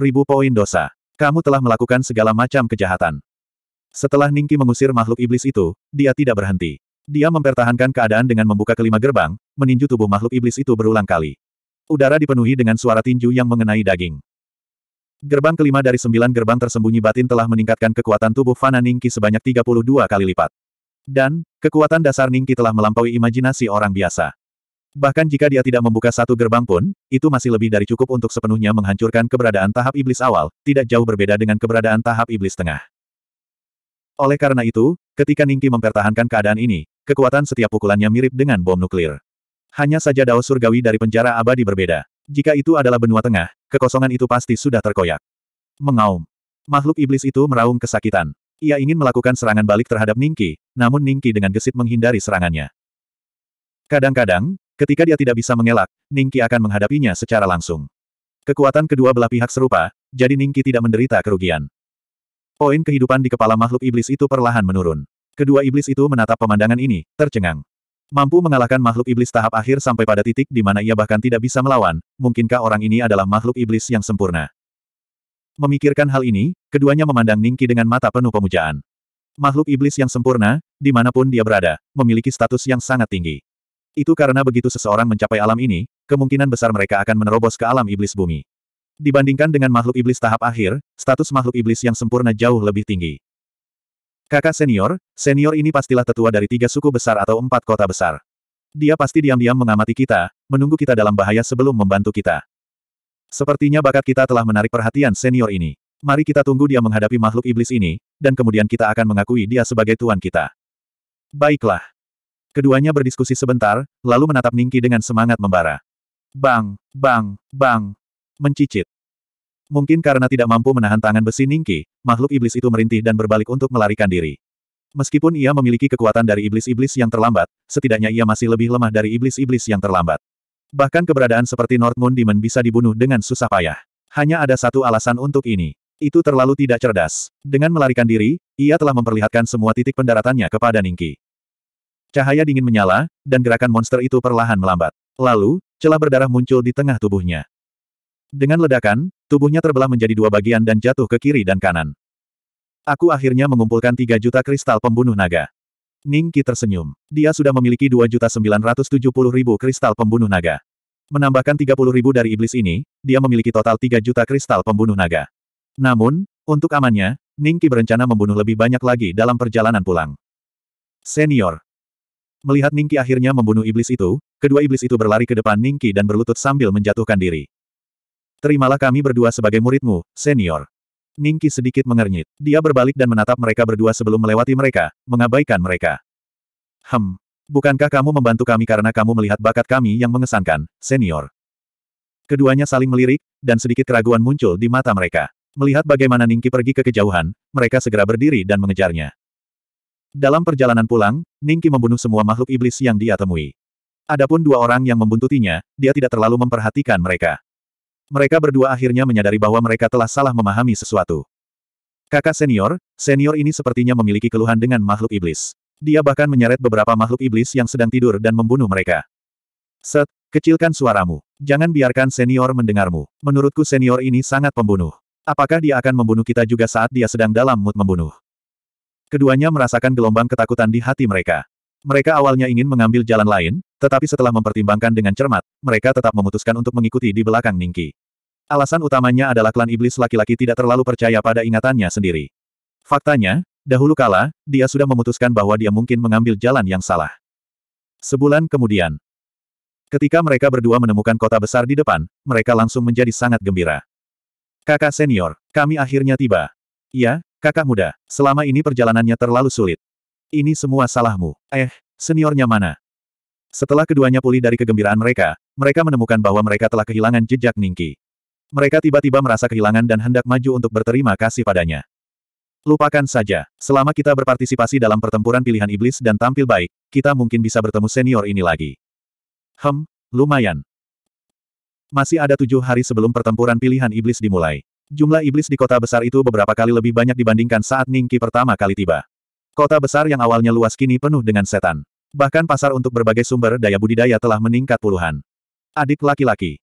ribu poin dosa. Kamu telah melakukan segala macam kejahatan. Setelah Ningki mengusir makhluk iblis itu, dia tidak berhenti. Dia mempertahankan keadaan dengan membuka kelima gerbang, meninju tubuh makhluk iblis itu berulang kali. Udara dipenuhi dengan suara tinju yang mengenai daging. Gerbang kelima dari sembilan gerbang tersembunyi batin telah meningkatkan kekuatan tubuh Fana Ningki sebanyak 32 kali lipat. Dan, kekuatan dasar Ningki telah melampaui imajinasi orang biasa. Bahkan jika dia tidak membuka satu gerbang pun, itu masih lebih dari cukup untuk sepenuhnya menghancurkan keberadaan tahap iblis awal, tidak jauh berbeda dengan keberadaan tahap iblis tengah. Oleh karena itu, ketika Ningki mempertahankan keadaan ini, kekuatan setiap pukulannya mirip dengan bom nuklir. Hanya saja Dao Surgawi dari penjara abadi berbeda. Jika itu adalah benua tengah, kekosongan itu pasti sudah terkoyak. Mengaum. Makhluk iblis itu meraung kesakitan. Ia ingin melakukan serangan balik terhadap Ningki, namun Ningki dengan gesit menghindari serangannya. Kadang-kadang, Ketika dia tidak bisa mengelak, Ningki akan menghadapinya secara langsung. Kekuatan kedua belah pihak serupa, jadi Ningki tidak menderita kerugian. Poin kehidupan di kepala makhluk iblis itu perlahan menurun. Kedua iblis itu menatap pemandangan ini, tercengang. Mampu mengalahkan makhluk iblis tahap akhir sampai pada titik di mana ia bahkan tidak bisa melawan, mungkinkah orang ini adalah makhluk iblis yang sempurna? Memikirkan hal ini, keduanya memandang Ningki dengan mata penuh pemujaan. Makhluk iblis yang sempurna, dimanapun dia berada, memiliki status yang sangat tinggi. Itu karena begitu seseorang mencapai alam ini, kemungkinan besar mereka akan menerobos ke alam iblis bumi. Dibandingkan dengan makhluk iblis tahap akhir, status makhluk iblis yang sempurna jauh lebih tinggi. Kakak senior, senior ini pastilah tetua dari tiga suku besar atau empat kota besar. Dia pasti diam-diam mengamati kita, menunggu kita dalam bahaya sebelum membantu kita. Sepertinya bakat kita telah menarik perhatian senior ini. Mari kita tunggu dia menghadapi makhluk iblis ini, dan kemudian kita akan mengakui dia sebagai tuan kita. Baiklah. Keduanya berdiskusi sebentar, lalu menatap Ningki dengan semangat membara. Bang, bang, bang. Mencicit. Mungkin karena tidak mampu menahan tangan besi Ningki, makhluk iblis itu merintih dan berbalik untuk melarikan diri. Meskipun ia memiliki kekuatan dari iblis-iblis yang terlambat, setidaknya ia masih lebih lemah dari iblis-iblis yang terlambat. Bahkan keberadaan seperti North Moon Demon bisa dibunuh dengan susah payah. Hanya ada satu alasan untuk ini. Itu terlalu tidak cerdas. Dengan melarikan diri, ia telah memperlihatkan semua titik pendaratannya kepada Ningki. Cahaya dingin menyala, dan gerakan monster itu perlahan melambat. Lalu, celah berdarah muncul di tengah tubuhnya. Dengan ledakan, tubuhnya terbelah menjadi dua bagian dan jatuh ke kiri dan kanan. Aku akhirnya mengumpulkan 3 juta kristal pembunuh naga. Ningki tersenyum. Dia sudah memiliki 2.970.000 kristal pembunuh naga. Menambahkan 30.000 dari iblis ini, dia memiliki total 3 juta kristal pembunuh naga. Namun, untuk amannya, Ningki berencana membunuh lebih banyak lagi dalam perjalanan pulang. Senior, Melihat Ningki akhirnya membunuh iblis itu, kedua iblis itu berlari ke depan Ningki dan berlutut sambil menjatuhkan diri. Terimalah kami berdua sebagai muridmu, senior. Ningki sedikit mengernyit. Dia berbalik dan menatap mereka berdua sebelum melewati mereka, mengabaikan mereka. Hem. Bukankah kamu membantu kami karena kamu melihat bakat kami yang mengesankan, senior? Keduanya saling melirik, dan sedikit keraguan muncul di mata mereka. Melihat bagaimana Ningki pergi ke kejauhan, mereka segera berdiri dan mengejarnya. Dalam perjalanan pulang, Ningki membunuh semua makhluk iblis yang dia temui. Adapun dua orang yang membuntutinya, dia tidak terlalu memperhatikan mereka. Mereka berdua akhirnya menyadari bahwa mereka telah salah memahami sesuatu. Kakak senior, senior ini sepertinya memiliki keluhan dengan makhluk iblis. Dia bahkan menyeret beberapa makhluk iblis yang sedang tidur dan membunuh mereka. Set, kecilkan suaramu. Jangan biarkan senior mendengarmu. Menurutku senior ini sangat pembunuh. Apakah dia akan membunuh kita juga saat dia sedang dalam mood membunuh? Keduanya merasakan gelombang ketakutan di hati mereka. Mereka awalnya ingin mengambil jalan lain, tetapi setelah mempertimbangkan dengan cermat, mereka tetap memutuskan untuk mengikuti di belakang Ningki. Alasan utamanya adalah klan iblis laki-laki tidak terlalu percaya pada ingatannya sendiri. Faktanya, dahulu kala, dia sudah memutuskan bahwa dia mungkin mengambil jalan yang salah. Sebulan kemudian, ketika mereka berdua menemukan kota besar di depan, mereka langsung menjadi sangat gembira. Kakak senior, kami akhirnya tiba. Iya, Kakak muda, selama ini perjalanannya terlalu sulit. Ini semua salahmu. Eh, seniornya mana? Setelah keduanya pulih dari kegembiraan mereka, mereka menemukan bahwa mereka telah kehilangan jejak Ningki. Mereka tiba-tiba merasa kehilangan dan hendak maju untuk berterima kasih padanya. Lupakan saja, selama kita berpartisipasi dalam pertempuran pilihan iblis dan tampil baik, kita mungkin bisa bertemu senior ini lagi. Hem, lumayan. Masih ada tujuh hari sebelum pertempuran pilihan iblis dimulai. Jumlah iblis di kota besar itu beberapa kali lebih banyak dibandingkan saat Ningki pertama kali tiba. Kota besar yang awalnya luas kini penuh dengan setan. Bahkan pasar untuk berbagai sumber daya budidaya telah meningkat puluhan. Adik laki-laki.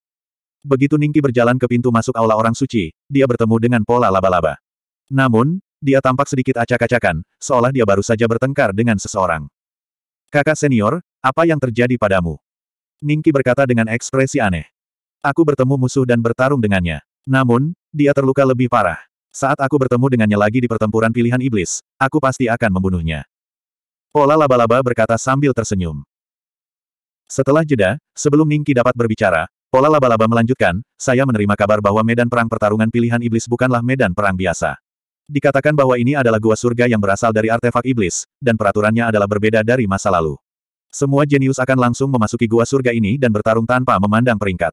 Begitu Ningki berjalan ke pintu masuk aula orang suci, dia bertemu dengan pola laba-laba. Namun, dia tampak sedikit acak-acakan, seolah dia baru saja bertengkar dengan seseorang. Kakak senior, apa yang terjadi padamu? Ningki berkata dengan ekspresi aneh. Aku bertemu musuh dan bertarung dengannya. Namun, dia terluka lebih parah. Saat aku bertemu dengannya lagi di pertempuran pilihan iblis, aku pasti akan membunuhnya. Pola laba-laba berkata sambil tersenyum. Setelah jeda, sebelum Ningki dapat berbicara, Pola laba-laba melanjutkan, saya menerima kabar bahwa medan perang pertarungan pilihan iblis bukanlah medan perang biasa. Dikatakan bahwa ini adalah gua surga yang berasal dari artefak iblis, dan peraturannya adalah berbeda dari masa lalu. Semua jenius akan langsung memasuki gua surga ini dan bertarung tanpa memandang peringkat.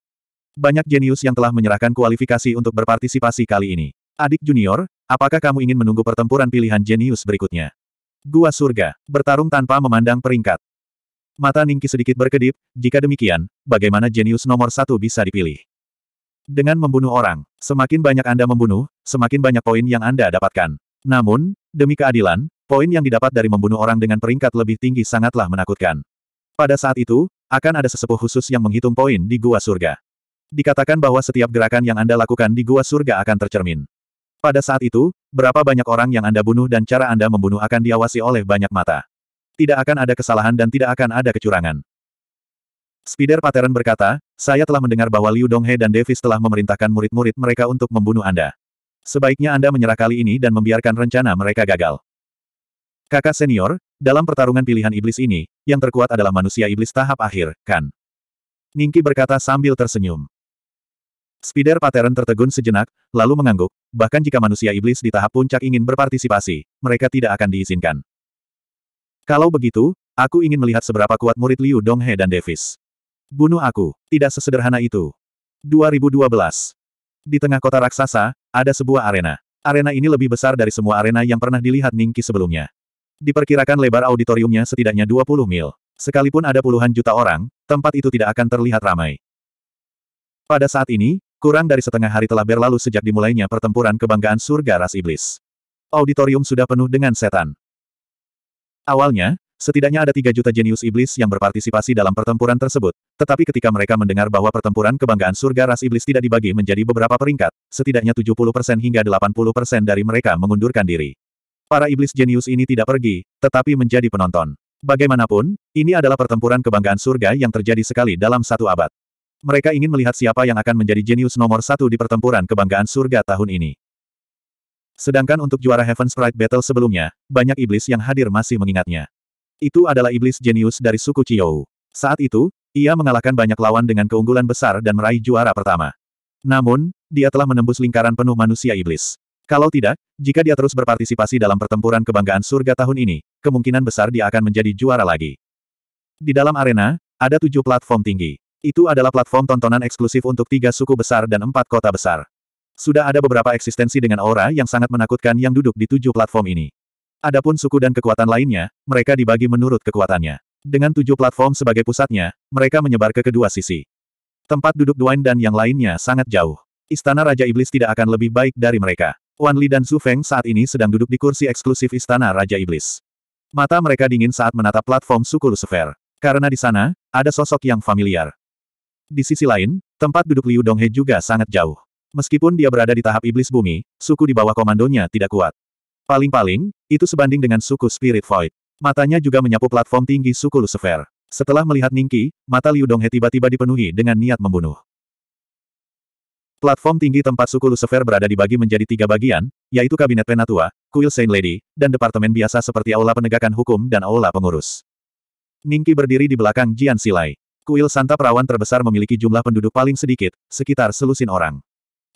Banyak jenius yang telah menyerahkan kualifikasi untuk berpartisipasi kali ini. Adik junior, apakah kamu ingin menunggu pertempuran pilihan jenius berikutnya? Gua surga, bertarung tanpa memandang peringkat. Mata Ningki sedikit berkedip, jika demikian, bagaimana jenius nomor satu bisa dipilih? Dengan membunuh orang, semakin banyak Anda membunuh, semakin banyak poin yang Anda dapatkan. Namun, demi keadilan, poin yang didapat dari membunuh orang dengan peringkat lebih tinggi sangatlah menakutkan. Pada saat itu, akan ada sesepuh khusus yang menghitung poin di gua surga dikatakan bahwa setiap gerakan yang Anda lakukan di gua surga akan tercermin. Pada saat itu, berapa banyak orang yang Anda bunuh dan cara Anda membunuh akan diawasi oleh banyak mata. Tidak akan ada kesalahan dan tidak akan ada kecurangan. Spider Pattern berkata, saya telah mendengar bahwa Liu Donghe dan Davis telah memerintahkan murid-murid mereka untuk membunuh Anda. Sebaiknya Anda menyerah kali ini dan membiarkan rencana mereka gagal. Kakak senior, dalam pertarungan pilihan iblis ini, yang terkuat adalah manusia iblis tahap akhir, kan? Ningki berkata sambil tersenyum. Spider Pattern tertegun sejenak, lalu mengangguk, bahkan jika manusia iblis di tahap puncak ingin berpartisipasi, mereka tidak akan diizinkan. Kalau begitu, aku ingin melihat seberapa kuat murid Liu Donghe dan Davis. Bunuh aku, tidak sesederhana itu. 2012. Di tengah kota raksasa, ada sebuah arena. Arena ini lebih besar dari semua arena yang pernah dilihat Ningki sebelumnya. Diperkirakan lebar auditoriumnya setidaknya 20 mil. Sekalipun ada puluhan juta orang, tempat itu tidak akan terlihat ramai. Pada saat ini, Kurang dari setengah hari telah berlalu sejak dimulainya pertempuran kebanggaan surga ras iblis. Auditorium sudah penuh dengan setan. Awalnya, setidaknya ada 3 juta jenius iblis yang berpartisipasi dalam pertempuran tersebut, tetapi ketika mereka mendengar bahwa pertempuran kebanggaan surga ras iblis tidak dibagi menjadi beberapa peringkat, setidaknya 70% hingga 80% dari mereka mengundurkan diri. Para iblis jenius ini tidak pergi, tetapi menjadi penonton. Bagaimanapun, ini adalah pertempuran kebanggaan surga yang terjadi sekali dalam satu abad. Mereka ingin melihat siapa yang akan menjadi jenius nomor satu di pertempuran kebanggaan surga tahun ini. Sedangkan untuk juara Heaven Sprite Battle sebelumnya, banyak iblis yang hadir masih mengingatnya. Itu adalah iblis jenius dari suku Chiyou. Saat itu, ia mengalahkan banyak lawan dengan keunggulan besar dan meraih juara pertama. Namun, dia telah menembus lingkaran penuh manusia iblis. Kalau tidak, jika dia terus berpartisipasi dalam pertempuran kebanggaan surga tahun ini, kemungkinan besar dia akan menjadi juara lagi. Di dalam arena, ada tujuh platform tinggi. Itu adalah platform tontonan eksklusif untuk tiga suku besar dan empat kota besar. Sudah ada beberapa eksistensi dengan aura yang sangat menakutkan yang duduk di tujuh platform ini. Adapun suku dan kekuatan lainnya, mereka dibagi menurut kekuatannya. Dengan tujuh platform sebagai pusatnya, mereka menyebar ke kedua sisi. Tempat duduk Duan dan yang lainnya sangat jauh. Istana Raja Iblis tidak akan lebih baik dari mereka. Wan Li dan Su Feng saat ini sedang duduk di kursi eksklusif Istana Raja Iblis. Mata mereka dingin saat menatap platform suku Lucifer. Karena di sana, ada sosok yang familiar. Di sisi lain, tempat duduk Liu Donghe juga sangat jauh. Meskipun dia berada di tahap iblis bumi, suku di bawah komandonya tidak kuat. Paling-paling, itu sebanding dengan suku Spirit Void. Matanya juga menyapu platform tinggi suku Lucifer. Setelah melihat Ningki, mata Liu Donghe tiba-tiba dipenuhi dengan niat membunuh. Platform tinggi tempat suku Lucifer berada dibagi menjadi tiga bagian, yaitu Kabinet Penatua, Kuil Saint Lady, dan Departemen biasa seperti Aula Penegakan Hukum dan Aula Pengurus. Ningki berdiri di belakang Jian Silai. Kuil Santa Perawan terbesar memiliki jumlah penduduk paling sedikit, sekitar selusin orang.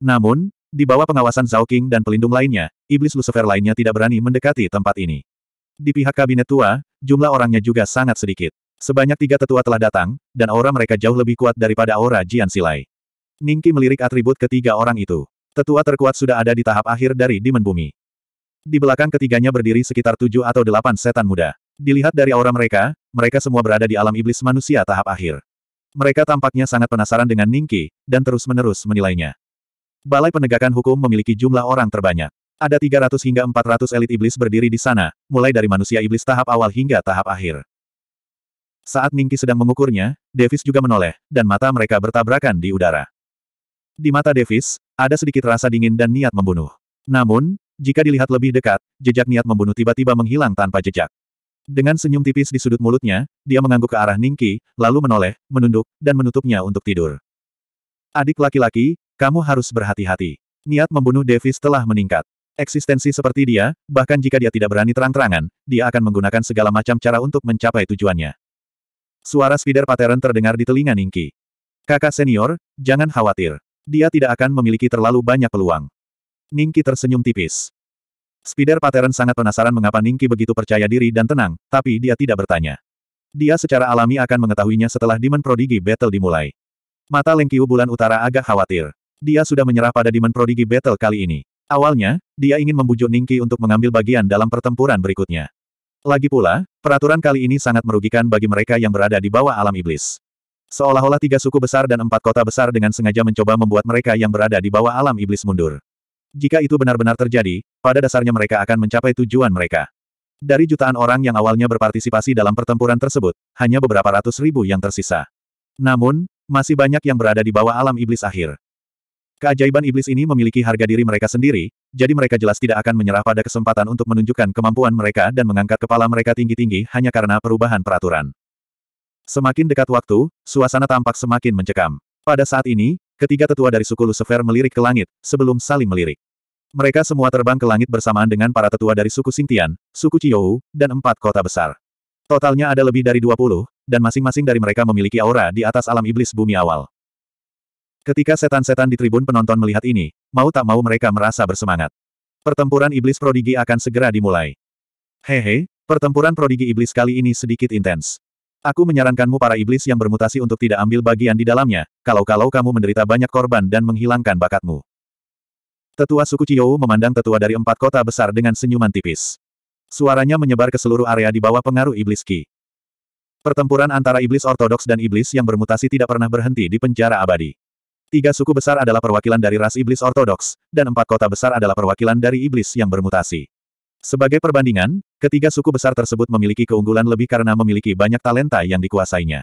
Namun, di bawah pengawasan Zhao King dan pelindung lainnya, iblis Lucifer lainnya tidak berani mendekati tempat ini. Di pihak kabinet tua, jumlah orangnya juga sangat sedikit. Sebanyak tiga tetua telah datang, dan aura mereka jauh lebih kuat daripada aura Jian Silai. Ningki melirik atribut ketiga orang itu. Tetua terkuat sudah ada di tahap akhir dari Dimen Bumi. Di belakang ketiganya berdiri sekitar tujuh atau delapan setan muda. Dilihat dari aura mereka, mereka semua berada di alam iblis manusia tahap akhir. Mereka tampaknya sangat penasaran dengan Ningki, dan terus-menerus menilainya. Balai penegakan hukum memiliki jumlah orang terbanyak. Ada 300 hingga 400 elit iblis berdiri di sana, mulai dari manusia iblis tahap awal hingga tahap akhir. Saat Ningki sedang mengukurnya, Davis juga menoleh, dan mata mereka bertabrakan di udara. Di mata Davis, ada sedikit rasa dingin dan niat membunuh. Namun, jika dilihat lebih dekat, jejak niat membunuh tiba-tiba menghilang tanpa jejak. Dengan senyum tipis di sudut mulutnya, dia mengangguk ke arah Ningki, lalu menoleh, menunduk, dan menutupnya untuk tidur. Adik laki-laki, kamu harus berhati-hati. Niat membunuh Davis telah meningkat. Eksistensi seperti dia, bahkan jika dia tidak berani terang-terangan, dia akan menggunakan segala macam cara untuk mencapai tujuannya. Suara spider pattern terdengar di telinga Ningki. Kakak senior, jangan khawatir. Dia tidak akan memiliki terlalu banyak peluang. Ningki tersenyum tipis. Spider Pattern sangat penasaran mengapa Ningki begitu percaya diri dan tenang, tapi dia tidak bertanya. Dia secara alami akan mengetahuinya setelah Demon Prodigy Battle dimulai. Mata Lengkiu bulan utara agak khawatir. Dia sudah menyerah pada Demon Prodigy Battle kali ini. Awalnya, dia ingin membujuk Ningki untuk mengambil bagian dalam pertempuran berikutnya. Lagi pula, peraturan kali ini sangat merugikan bagi mereka yang berada di bawah alam iblis. Seolah-olah tiga suku besar dan empat kota besar dengan sengaja mencoba membuat mereka yang berada di bawah alam iblis mundur. Jika itu benar-benar terjadi, pada dasarnya mereka akan mencapai tujuan mereka. Dari jutaan orang yang awalnya berpartisipasi dalam pertempuran tersebut, hanya beberapa ratus ribu yang tersisa. Namun, masih banyak yang berada di bawah alam iblis akhir. Keajaiban iblis ini memiliki harga diri mereka sendiri, jadi mereka jelas tidak akan menyerah pada kesempatan untuk menunjukkan kemampuan mereka dan mengangkat kepala mereka tinggi-tinggi hanya karena perubahan peraturan. Semakin dekat waktu, suasana tampak semakin mencekam. Pada saat ini, Ketiga tetua dari suku Lucifer melirik ke langit, sebelum saling melirik. Mereka semua terbang ke langit bersamaan dengan para tetua dari suku Sintian, suku Chiyou, dan empat kota besar. Totalnya ada lebih dari 20, dan masing-masing dari mereka memiliki aura di atas alam iblis bumi awal. Ketika setan-setan di tribun penonton melihat ini, mau tak mau mereka merasa bersemangat. Pertempuran iblis prodigi akan segera dimulai. Hehe, pertempuran prodigi iblis kali ini sedikit intens. Aku menyarankanmu para iblis yang bermutasi untuk tidak ambil bagian di dalamnya, kalau-kalau kamu menderita banyak korban dan menghilangkan bakatmu. Tetua suku Chiou memandang tetua dari empat kota besar dengan senyuman tipis. Suaranya menyebar ke seluruh area di bawah pengaruh iblis Ki. Pertempuran antara iblis ortodoks dan iblis yang bermutasi tidak pernah berhenti di penjara abadi. Tiga suku besar adalah perwakilan dari ras iblis ortodoks, dan empat kota besar adalah perwakilan dari iblis yang bermutasi. Sebagai perbandingan, ketiga suku besar tersebut memiliki keunggulan lebih karena memiliki banyak talenta yang dikuasainya.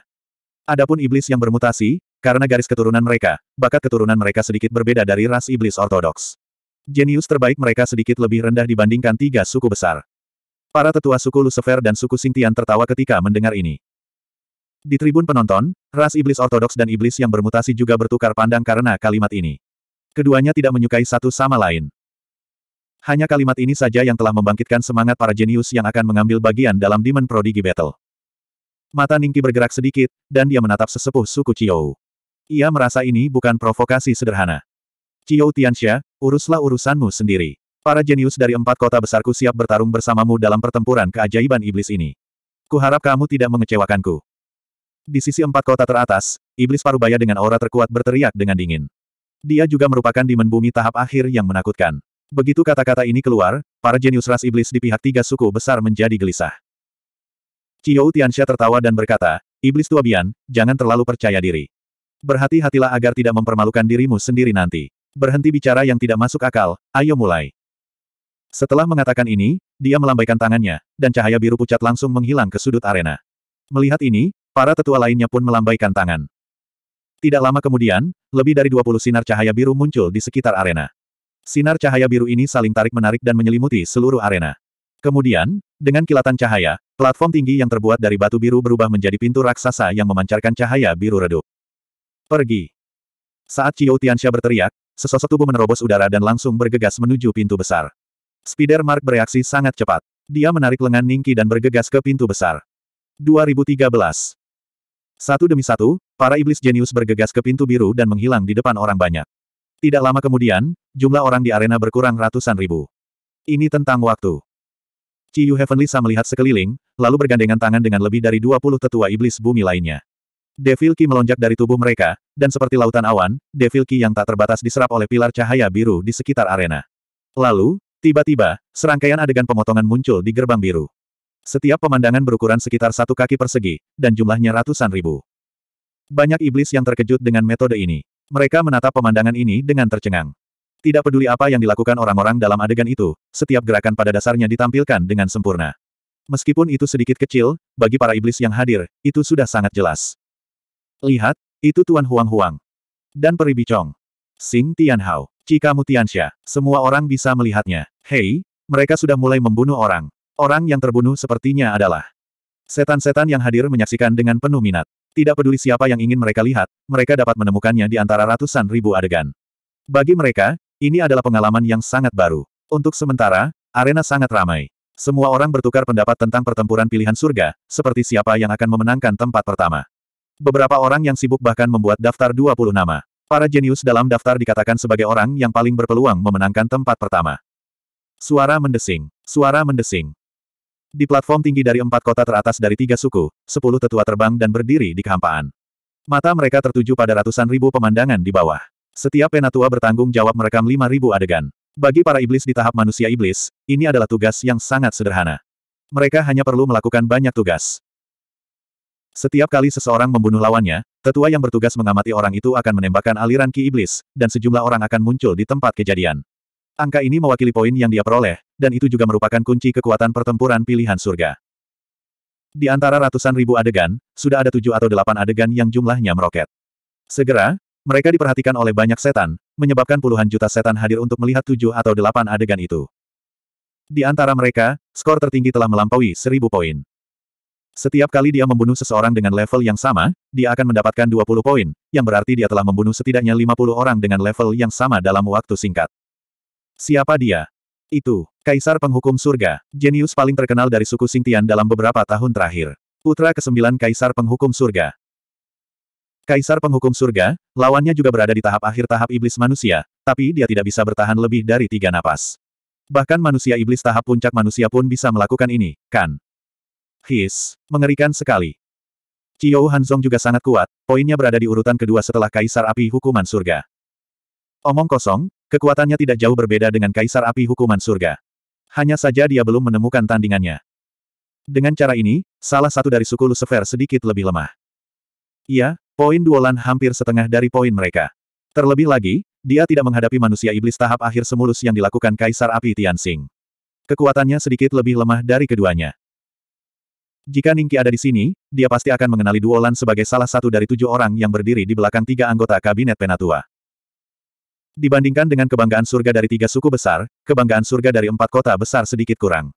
Adapun iblis yang bermutasi, karena garis keturunan mereka, bakat keturunan mereka sedikit berbeda dari ras iblis ortodoks. Jenius terbaik mereka sedikit lebih rendah dibandingkan tiga suku besar. Para tetua suku Lucifer dan suku Sintian tertawa ketika mendengar ini. Di tribun penonton, ras iblis ortodoks dan iblis yang bermutasi juga bertukar pandang karena kalimat ini. Keduanya tidak menyukai satu sama lain. Hanya kalimat ini saja yang telah membangkitkan semangat para jenius yang akan mengambil bagian dalam Demon Prodigy Battle. Mata Ningki bergerak sedikit, dan dia menatap sesepuh suku Chiyou. Ia merasa ini bukan provokasi sederhana. Chiyou Tianxia, uruslah urusanmu sendiri. Para jenius dari empat kota besarku siap bertarung bersamamu dalam pertempuran keajaiban iblis ini. Kuharap kamu tidak mengecewakanku. Di sisi empat kota teratas, iblis parubaya dengan aura terkuat berteriak dengan dingin. Dia juga merupakan dimen bumi tahap akhir yang menakutkan. Begitu kata-kata ini keluar, para jenius ras iblis di pihak tiga suku besar menjadi gelisah. Qiu Tianxia tertawa dan berkata, Iblis tua Bian, jangan terlalu percaya diri. Berhati-hatilah agar tidak mempermalukan dirimu sendiri nanti. Berhenti bicara yang tidak masuk akal, ayo mulai. Setelah mengatakan ini, dia melambaikan tangannya, dan cahaya biru pucat langsung menghilang ke sudut arena. Melihat ini, para tetua lainnya pun melambaikan tangan. Tidak lama kemudian, lebih dari 20 sinar cahaya biru muncul di sekitar arena. Sinar cahaya biru ini saling tarik-menarik dan menyelimuti seluruh arena. Kemudian, dengan kilatan cahaya, platform tinggi yang terbuat dari batu biru berubah menjadi pintu raksasa yang memancarkan cahaya biru redup. Pergi. Saat Qiu Tianxia berteriak, sesosok tubuh menerobos udara dan langsung bergegas menuju pintu besar. Spider Mark bereaksi sangat cepat. Dia menarik lengan Ningki dan bergegas ke pintu besar. 2013. Satu demi satu, para iblis jenius bergegas ke pintu biru dan menghilang di depan orang banyak. Tidak lama kemudian, jumlah orang di arena berkurang ratusan ribu. Ini tentang waktu. Ciyu Heavenly Sa melihat sekeliling, lalu bergandengan tangan dengan lebih dari 20 tetua iblis bumi lainnya. Devil Ki melonjak dari tubuh mereka, dan seperti lautan awan, Devil Ki yang tak terbatas diserap oleh pilar cahaya biru di sekitar arena. Lalu, tiba-tiba, serangkaian adegan pemotongan muncul di gerbang biru. Setiap pemandangan berukuran sekitar satu kaki persegi, dan jumlahnya ratusan ribu. Banyak iblis yang terkejut dengan metode ini. Mereka menatap pemandangan ini dengan tercengang. Tidak peduli apa yang dilakukan orang-orang dalam adegan itu, setiap gerakan pada dasarnya ditampilkan dengan sempurna. Meskipun itu sedikit kecil, bagi para iblis yang hadir, itu sudah sangat jelas. Lihat, itu Tuan Huang Huang. Dan Peri Bicong. Sing Tianhao, Cikamu Tianxia, semua orang bisa melihatnya. Hei, mereka sudah mulai membunuh orang. Orang yang terbunuh sepertinya adalah Setan-setan yang hadir menyaksikan dengan penuh minat. Tidak peduli siapa yang ingin mereka lihat, mereka dapat menemukannya di antara ratusan ribu adegan. Bagi mereka, ini adalah pengalaman yang sangat baru. Untuk sementara, arena sangat ramai. Semua orang bertukar pendapat tentang pertempuran pilihan surga, seperti siapa yang akan memenangkan tempat pertama. Beberapa orang yang sibuk bahkan membuat daftar 20 nama. Para jenius dalam daftar dikatakan sebagai orang yang paling berpeluang memenangkan tempat pertama. Suara mendesing. Suara mendesing. Di platform tinggi dari empat kota teratas dari tiga suku, sepuluh tetua terbang dan berdiri di kehampaan. Mata mereka tertuju pada ratusan ribu pemandangan di bawah. Setiap penatua bertanggung jawab merekam lima ribu adegan. Bagi para iblis di tahap manusia iblis, ini adalah tugas yang sangat sederhana. Mereka hanya perlu melakukan banyak tugas. Setiap kali seseorang membunuh lawannya, tetua yang bertugas mengamati orang itu akan menembakkan aliran ki iblis, dan sejumlah orang akan muncul di tempat kejadian. Angka ini mewakili poin yang dia peroleh, dan itu juga merupakan kunci kekuatan pertempuran pilihan surga. Di antara ratusan ribu adegan, sudah ada tujuh atau delapan adegan yang jumlahnya meroket. Segera, mereka diperhatikan oleh banyak setan, menyebabkan puluhan juta setan hadir untuk melihat tujuh atau delapan adegan itu. Di antara mereka, skor tertinggi telah melampaui seribu poin. Setiap kali dia membunuh seseorang dengan level yang sama, dia akan mendapatkan 20 poin, yang berarti dia telah membunuh setidaknya 50 orang dengan level yang sama dalam waktu singkat. Siapa dia? Itu, Kaisar Penghukum Surga, jenius paling terkenal dari suku Singtian dalam beberapa tahun terakhir. Putra kesembilan Kaisar Penghukum Surga. Kaisar Penghukum Surga, lawannya juga berada di tahap akhir tahap iblis manusia, tapi dia tidak bisa bertahan lebih dari tiga napas. Bahkan manusia iblis tahap puncak manusia pun bisa melakukan ini, kan? His, mengerikan sekali. Qiao Hanzong juga sangat kuat, poinnya berada di urutan kedua setelah Kaisar Api Hukuman Surga. Omong kosong, Kekuatannya tidak jauh berbeda dengan Kaisar Api Hukuman Surga. Hanya saja dia belum menemukan tandingannya. Dengan cara ini, salah satu dari suku Lucifer sedikit lebih lemah. Iya, poin Duolan hampir setengah dari poin mereka. Terlebih lagi, dia tidak menghadapi manusia iblis tahap akhir semulus yang dilakukan Kaisar Api Tianxing. Kekuatannya sedikit lebih lemah dari keduanya. Jika Ningki ada di sini, dia pasti akan mengenali duolan sebagai salah satu dari tujuh orang yang berdiri di belakang tiga anggota kabinet Penatua. Dibandingkan dengan kebanggaan surga dari tiga suku besar, kebanggaan surga dari empat kota besar sedikit kurang.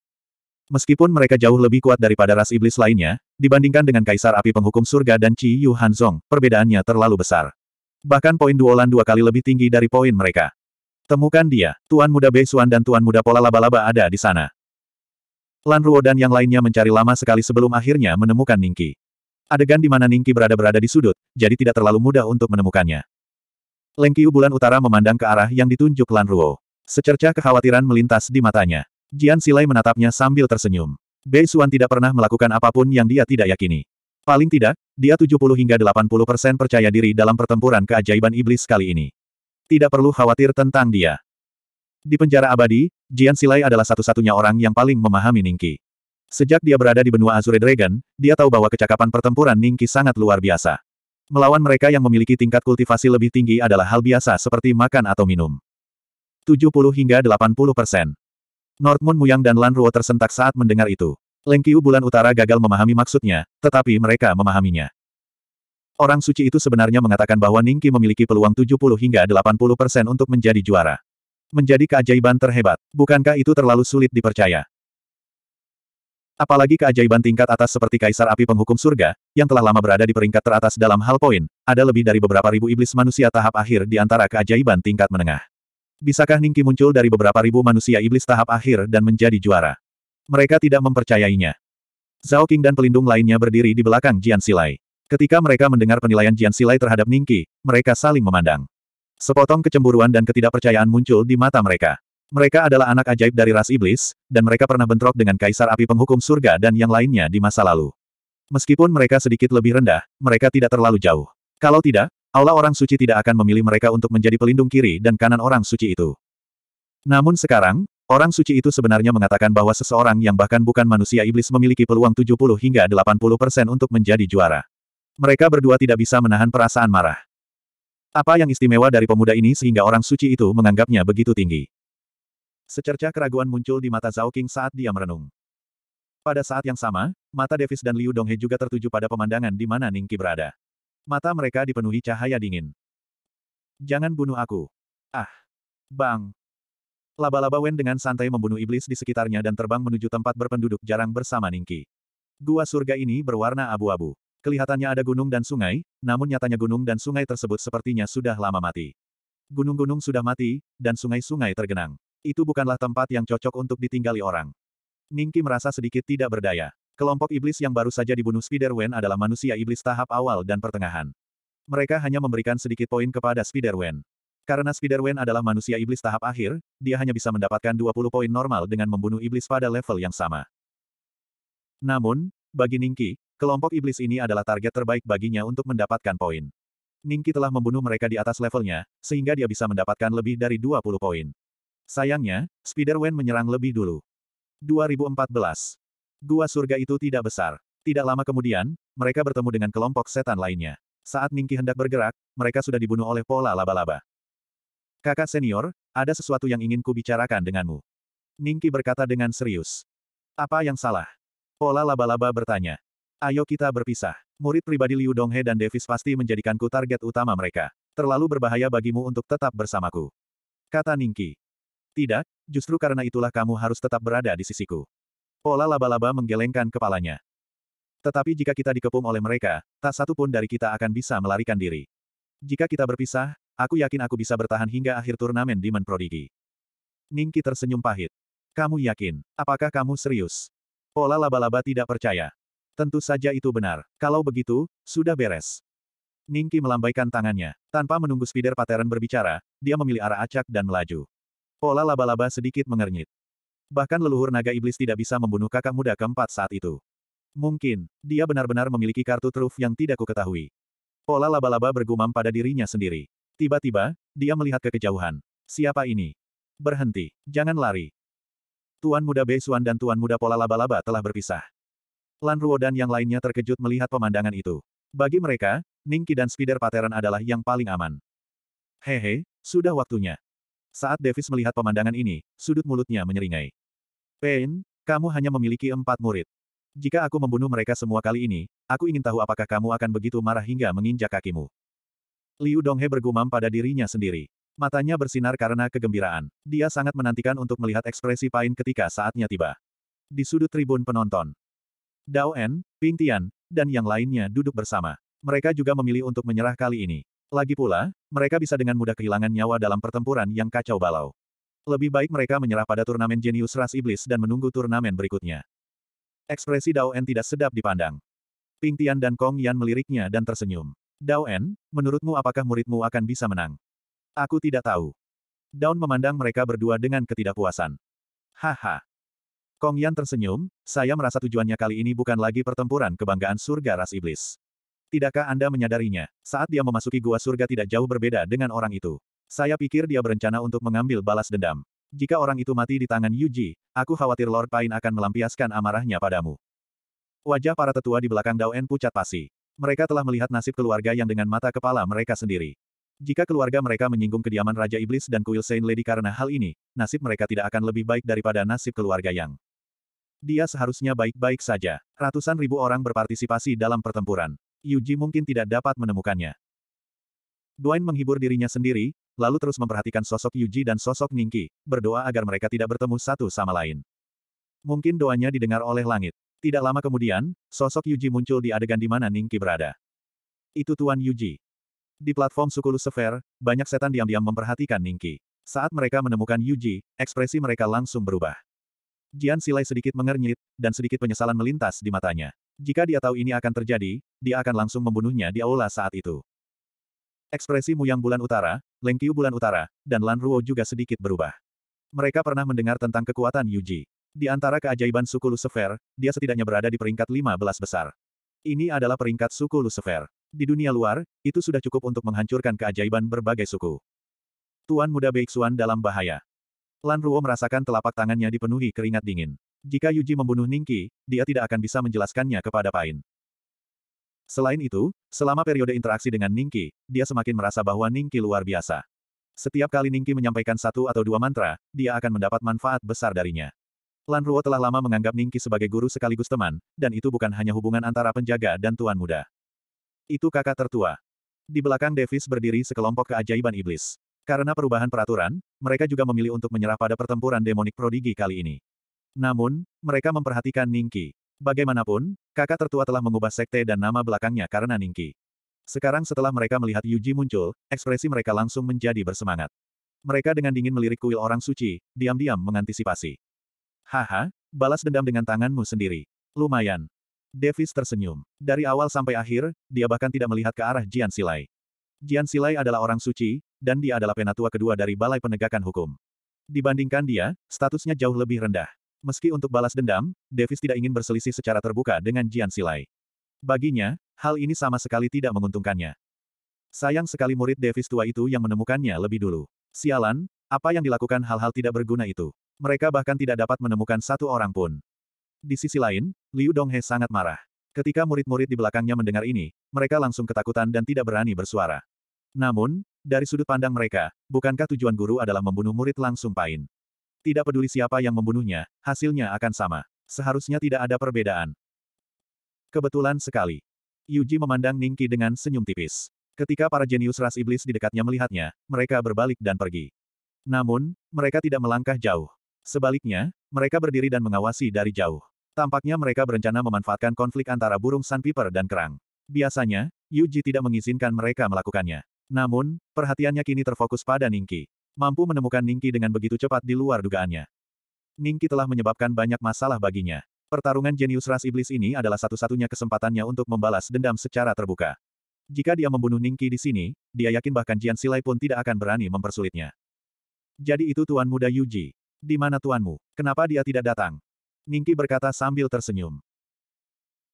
Meskipun mereka jauh lebih kuat daripada ras iblis lainnya, dibandingkan dengan Kaisar Api Penghukum Surga dan Qi Yu Hanzong, perbedaannya terlalu besar. Bahkan poin duolan dua kali lebih tinggi dari poin mereka. Temukan dia, Tuan Muda Beisuan dan Tuan Muda Pola Laba-Laba ada di sana. Lan Ruo dan yang lainnya mencari lama sekali sebelum akhirnya menemukan Ningki. Adegan di mana Ningki berada-berada di sudut, jadi tidak terlalu mudah untuk menemukannya. Lengkiu bulan utara memandang ke arah yang ditunjuk Lan Ruo. Secercah kekhawatiran melintas di matanya. Jian Silai menatapnya sambil tersenyum. Bei Xuan tidak pernah melakukan apapun yang dia tidak yakini. Paling tidak, dia 70 hingga 80 persen percaya diri dalam pertempuran keajaiban iblis kali ini. Tidak perlu khawatir tentang dia. Di penjara abadi, Jian Silai adalah satu-satunya orang yang paling memahami Ningki. Sejak dia berada di benua Azure Dragon, dia tahu bahwa kecakapan pertempuran Ningki sangat luar biasa. Melawan mereka yang memiliki tingkat kultivasi lebih tinggi adalah hal biasa seperti makan atau minum. 70 hingga 80 persen. North Muyang dan Lan Ruo tersentak saat mendengar itu. Lengkiu bulan utara gagal memahami maksudnya, tetapi mereka memahaminya. Orang suci itu sebenarnya mengatakan bahwa Ningki memiliki peluang 70 hingga 80 persen untuk menjadi juara. Menjadi keajaiban terhebat, bukankah itu terlalu sulit dipercaya? Apalagi keajaiban tingkat atas seperti Kaisar Api Penghukum Surga, yang telah lama berada di peringkat teratas dalam hal poin, ada lebih dari beberapa ribu iblis manusia tahap akhir di antara keajaiban tingkat menengah. Bisakah Ningki muncul dari beberapa ribu manusia iblis tahap akhir dan menjadi juara? Mereka tidak mempercayainya. Zhao King dan pelindung lainnya berdiri di belakang Jian Silai. Ketika mereka mendengar penilaian Jian Silai terhadap Ningki, mereka saling memandang. Sepotong kecemburuan dan ketidakpercayaan muncul di mata mereka. Mereka adalah anak ajaib dari ras iblis, dan mereka pernah bentrok dengan Kaisar Api Penghukum Surga dan yang lainnya di masa lalu. Meskipun mereka sedikit lebih rendah, mereka tidak terlalu jauh. Kalau tidak, Allah orang suci tidak akan memilih mereka untuk menjadi pelindung kiri dan kanan orang suci itu. Namun sekarang, orang suci itu sebenarnya mengatakan bahwa seseorang yang bahkan bukan manusia iblis memiliki peluang 70 hingga 80 persen untuk menjadi juara. Mereka berdua tidak bisa menahan perasaan marah. Apa yang istimewa dari pemuda ini sehingga orang suci itu menganggapnya begitu tinggi? Secercah keraguan muncul di mata Zhao King saat dia merenung. Pada saat yang sama, mata Davis dan Liu Donghe juga tertuju pada pemandangan di mana Ningki berada. Mata mereka dipenuhi cahaya dingin. Jangan bunuh aku. Ah. Bang. Laba-laba Wen dengan santai membunuh iblis di sekitarnya dan terbang menuju tempat berpenduduk jarang bersama Ningki. Gua surga ini berwarna abu-abu. Kelihatannya ada gunung dan sungai, namun nyatanya gunung dan sungai tersebut sepertinya sudah lama mati. Gunung-gunung sudah mati, dan sungai-sungai tergenang. Itu bukanlah tempat yang cocok untuk ditinggali orang. Ningki merasa sedikit tidak berdaya. Kelompok iblis yang baru saja dibunuh Spiderwen adalah manusia iblis tahap awal dan pertengahan. Mereka hanya memberikan sedikit poin kepada Spiderwen. Karena Spiderwen adalah manusia iblis tahap akhir, dia hanya bisa mendapatkan 20 poin normal dengan membunuh iblis pada level yang sama. Namun, bagi Ningki, kelompok iblis ini adalah target terbaik baginya untuk mendapatkan poin. Ningki telah membunuh mereka di atas levelnya, sehingga dia bisa mendapatkan lebih dari 20 poin. Sayangnya, Spider-Man menyerang lebih dulu. 2014. Gua surga itu tidak besar. Tidak lama kemudian, mereka bertemu dengan kelompok setan lainnya. Saat Ningki hendak bergerak, mereka sudah dibunuh oleh pola laba-laba. Kakak senior, ada sesuatu yang ingin kubicarakan denganmu. Ningki berkata dengan serius. Apa yang salah? Pola laba-laba bertanya. Ayo kita berpisah. Murid pribadi Liu Donghe dan Davis pasti menjadikanku target utama mereka. Terlalu berbahaya bagimu untuk tetap bersamaku. Kata Ningki. Tidak, justru karena itulah kamu harus tetap berada di sisiku. Pola laba-laba menggelengkan kepalanya. Tetapi jika kita dikepung oleh mereka, tak satu pun dari kita akan bisa melarikan diri. Jika kita berpisah, aku yakin aku bisa bertahan hingga akhir turnamen Demon Prodigy. Ningki tersenyum pahit. Kamu yakin? Apakah kamu serius? Pola laba-laba tidak percaya. Tentu saja itu benar. Kalau begitu, sudah beres. Ningki melambaikan tangannya. Tanpa menunggu Spider Pattern berbicara, dia memilih arah acak dan melaju. Pola laba-laba sedikit mengernyit. Bahkan leluhur naga iblis tidak bisa membunuh kakak muda keempat saat itu. Mungkin, dia benar-benar memiliki kartu truf yang tidak kuketahui. Pola laba-laba bergumam pada dirinya sendiri. Tiba-tiba, dia melihat ke kejauhan. Siapa ini? Berhenti, jangan lari. Tuan muda Beisuan dan tuan muda pola laba-laba telah berpisah. Lan Ruo dan yang lainnya terkejut melihat pemandangan itu. Bagi mereka, Ningki dan Spider Pateran adalah yang paling aman. Hehe, sudah waktunya. Saat Davis melihat pemandangan ini, sudut mulutnya menyeringai. Pain, kamu hanya memiliki empat murid. Jika aku membunuh mereka semua kali ini, aku ingin tahu apakah kamu akan begitu marah hingga menginjak kakimu. Liu Donghe bergumam pada dirinya sendiri. Matanya bersinar karena kegembiraan. Dia sangat menantikan untuk melihat ekspresi Pain ketika saatnya tiba. Di sudut tribun penonton, Dao En, Ping Tian, dan yang lainnya duduk bersama. Mereka juga memilih untuk menyerah kali ini. Lagi pula, mereka bisa dengan mudah kehilangan nyawa dalam pertempuran yang kacau balau. Lebih baik mereka menyerah pada turnamen jenius ras iblis dan menunggu turnamen berikutnya. Ekspresi Dao En tidak sedap dipandang. Ping Tian dan Kong Yan meliriknya dan tersenyum. Dao En, menurutmu apakah muridmu akan bisa menang? Aku tidak tahu. Daun memandang mereka berdua dengan ketidakpuasan. Haha. Kong Yan tersenyum, saya merasa tujuannya kali ini bukan lagi pertempuran kebanggaan surga ras iblis. Tidakkah Anda menyadarinya, saat dia memasuki gua surga tidak jauh berbeda dengan orang itu. Saya pikir dia berencana untuk mengambil balas dendam. Jika orang itu mati di tangan Yuji, aku khawatir Lord Pain akan melampiaskan amarahnya padamu. Wajah para tetua di belakang Daoen pucat pasi. Mereka telah melihat nasib keluarga yang dengan mata kepala mereka sendiri. Jika keluarga mereka menyinggung kediaman Raja Iblis dan kuil Saint Lady karena hal ini, nasib mereka tidak akan lebih baik daripada nasib keluarga yang. Dia seharusnya baik-baik saja. Ratusan ribu orang berpartisipasi dalam pertempuran. Yuji mungkin tidak dapat menemukannya. Dwayne menghibur dirinya sendiri, lalu terus memperhatikan sosok Yuji dan sosok Ningki, berdoa agar mereka tidak bertemu satu sama lain. Mungkin doanya didengar oleh langit. Tidak lama kemudian, sosok Yuji muncul di adegan di mana Ningki berada. Itu Tuan Yuji. Di platform suku Lucifer, banyak setan diam-diam memperhatikan Ningki. Saat mereka menemukan Yuji, ekspresi mereka langsung berubah. Jian Silai sedikit mengernyit, dan sedikit penyesalan melintas di matanya. Jika dia tahu ini akan terjadi, dia akan langsung membunuhnya di aula saat itu. Ekspresi Yang Bulan Utara, Leng Qiu Bulan Utara, dan Lan Ruo juga sedikit berubah. Mereka pernah mendengar tentang kekuatan Yuji. Di antara keajaiban suku Lucifer, dia setidaknya berada di peringkat 15 besar. Ini adalah peringkat suku Lucifer. Di dunia luar, itu sudah cukup untuk menghancurkan keajaiban berbagai suku. Tuan muda Beixuan dalam bahaya. Lan Ruo merasakan telapak tangannya dipenuhi keringat dingin. Jika Yuji membunuh Ningki, dia tidak akan bisa menjelaskannya kepada Pain. Selain itu, selama periode interaksi dengan Ningki, dia semakin merasa bahwa Ningki luar biasa. Setiap kali Ningki menyampaikan satu atau dua mantra, dia akan mendapat manfaat besar darinya. Lan Ruo telah lama menganggap Ningki sebagai guru sekaligus teman, dan itu bukan hanya hubungan antara penjaga dan tuan muda. Itu kakak tertua. Di belakang Davis berdiri sekelompok keajaiban iblis. Karena perubahan peraturan, mereka juga memilih untuk menyerah pada pertempuran demonik prodigi kali ini. Namun, mereka memperhatikan Ningki. Bagaimanapun, kakak tertua telah mengubah sekte dan nama belakangnya karena Ningki. Sekarang setelah mereka melihat Yuji muncul, ekspresi mereka langsung menjadi bersemangat. Mereka dengan dingin melirik kuil orang suci, diam-diam mengantisipasi. Haha, balas dendam dengan tanganmu sendiri. Lumayan. Davis tersenyum. Dari awal sampai akhir, dia bahkan tidak melihat ke arah Jian Silai. Jian Silai adalah orang suci, dan dia adalah penatua kedua dari Balai Penegakan Hukum. Dibandingkan dia, statusnya jauh lebih rendah. Meski untuk balas dendam, Davis tidak ingin berselisih secara terbuka dengan Jian Silai. Baginya, hal ini sama sekali tidak menguntungkannya. Sayang sekali murid Davis tua itu yang menemukannya lebih dulu. Sialan, apa yang dilakukan hal-hal tidak berguna itu. Mereka bahkan tidak dapat menemukan satu orang pun. Di sisi lain, Liu Donghe sangat marah. Ketika murid-murid di belakangnya mendengar ini, mereka langsung ketakutan dan tidak berani bersuara. Namun, dari sudut pandang mereka, bukankah tujuan guru adalah membunuh murid langsung Pain? Tidak peduli siapa yang membunuhnya, hasilnya akan sama. Seharusnya tidak ada perbedaan. Kebetulan sekali. Yuji memandang Ningki dengan senyum tipis. Ketika para jenius ras iblis di dekatnya melihatnya, mereka berbalik dan pergi. Namun, mereka tidak melangkah jauh. Sebaliknya, mereka berdiri dan mengawasi dari jauh. Tampaknya mereka berencana memanfaatkan konflik antara burung sandpiper dan kerang. Biasanya, Yuji tidak mengizinkan mereka melakukannya. Namun, perhatiannya kini terfokus pada Ningki mampu menemukan Ningki dengan begitu cepat di luar dugaannya. Ningki telah menyebabkan banyak masalah baginya. Pertarungan jenius ras iblis ini adalah satu-satunya kesempatannya untuk membalas dendam secara terbuka. Jika dia membunuh Ningki di sini, dia yakin bahkan Jian Silai pun tidak akan berani mempersulitnya. Jadi itu Tuan Muda Yuji. Di mana tuanmu? Kenapa dia tidak datang? Ningki berkata sambil tersenyum.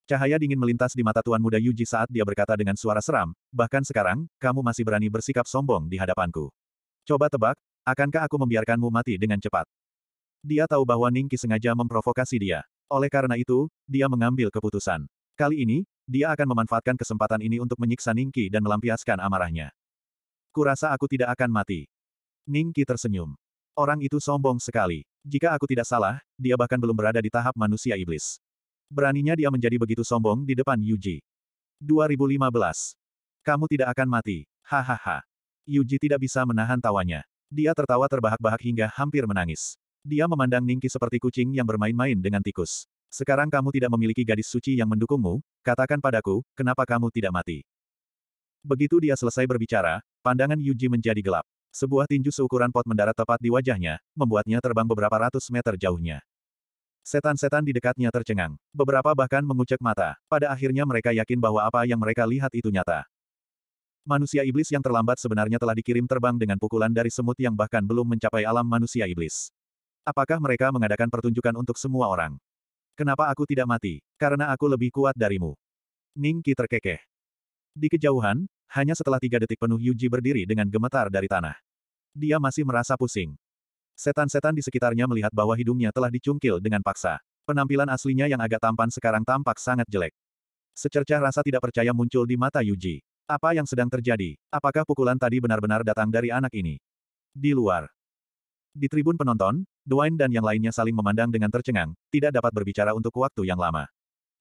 Cahaya dingin melintas di mata Tuan Muda Yuji saat dia berkata dengan suara seram, bahkan sekarang, kamu masih berani bersikap sombong di hadapanku. Coba tebak, akankah aku membiarkanmu mati dengan cepat? Dia tahu bahwa Ningki sengaja memprovokasi dia. Oleh karena itu, dia mengambil keputusan. Kali ini, dia akan memanfaatkan kesempatan ini untuk menyiksa Ningki dan melampiaskan amarahnya. Kurasa aku tidak akan mati. Ningki tersenyum. Orang itu sombong sekali. Jika aku tidak salah, dia bahkan belum berada di tahap manusia iblis. Beraninya dia menjadi begitu sombong di depan Yuji. 2015. Kamu tidak akan mati. Hahaha. Yuji tidak bisa menahan tawanya. Dia tertawa terbahak-bahak hingga hampir menangis. Dia memandang Ningki seperti kucing yang bermain-main dengan tikus. Sekarang kamu tidak memiliki gadis suci yang mendukungmu, katakan padaku, kenapa kamu tidak mati? Begitu dia selesai berbicara, pandangan Yuji menjadi gelap. Sebuah tinju seukuran pot mendarat tepat di wajahnya, membuatnya terbang beberapa ratus meter jauhnya. Setan-setan di dekatnya tercengang. Beberapa bahkan mengucek mata. Pada akhirnya mereka yakin bahwa apa yang mereka lihat itu nyata. Manusia iblis yang terlambat sebenarnya telah dikirim terbang dengan pukulan dari semut yang bahkan belum mencapai alam manusia iblis. Apakah mereka mengadakan pertunjukan untuk semua orang? Kenapa aku tidak mati? Karena aku lebih kuat darimu. Ning Qi terkekeh. Di kejauhan, hanya setelah tiga detik penuh Yuji berdiri dengan gemetar dari tanah. Dia masih merasa pusing. Setan-setan di sekitarnya melihat bahwa hidungnya telah dicungkil dengan paksa. Penampilan aslinya yang agak tampan sekarang tampak sangat jelek. Secercah rasa tidak percaya muncul di mata Yuji. Apa yang sedang terjadi? Apakah pukulan tadi benar-benar datang dari anak ini? Di luar. Di tribun penonton, Dwayne dan yang lainnya saling memandang dengan tercengang, tidak dapat berbicara untuk waktu yang lama.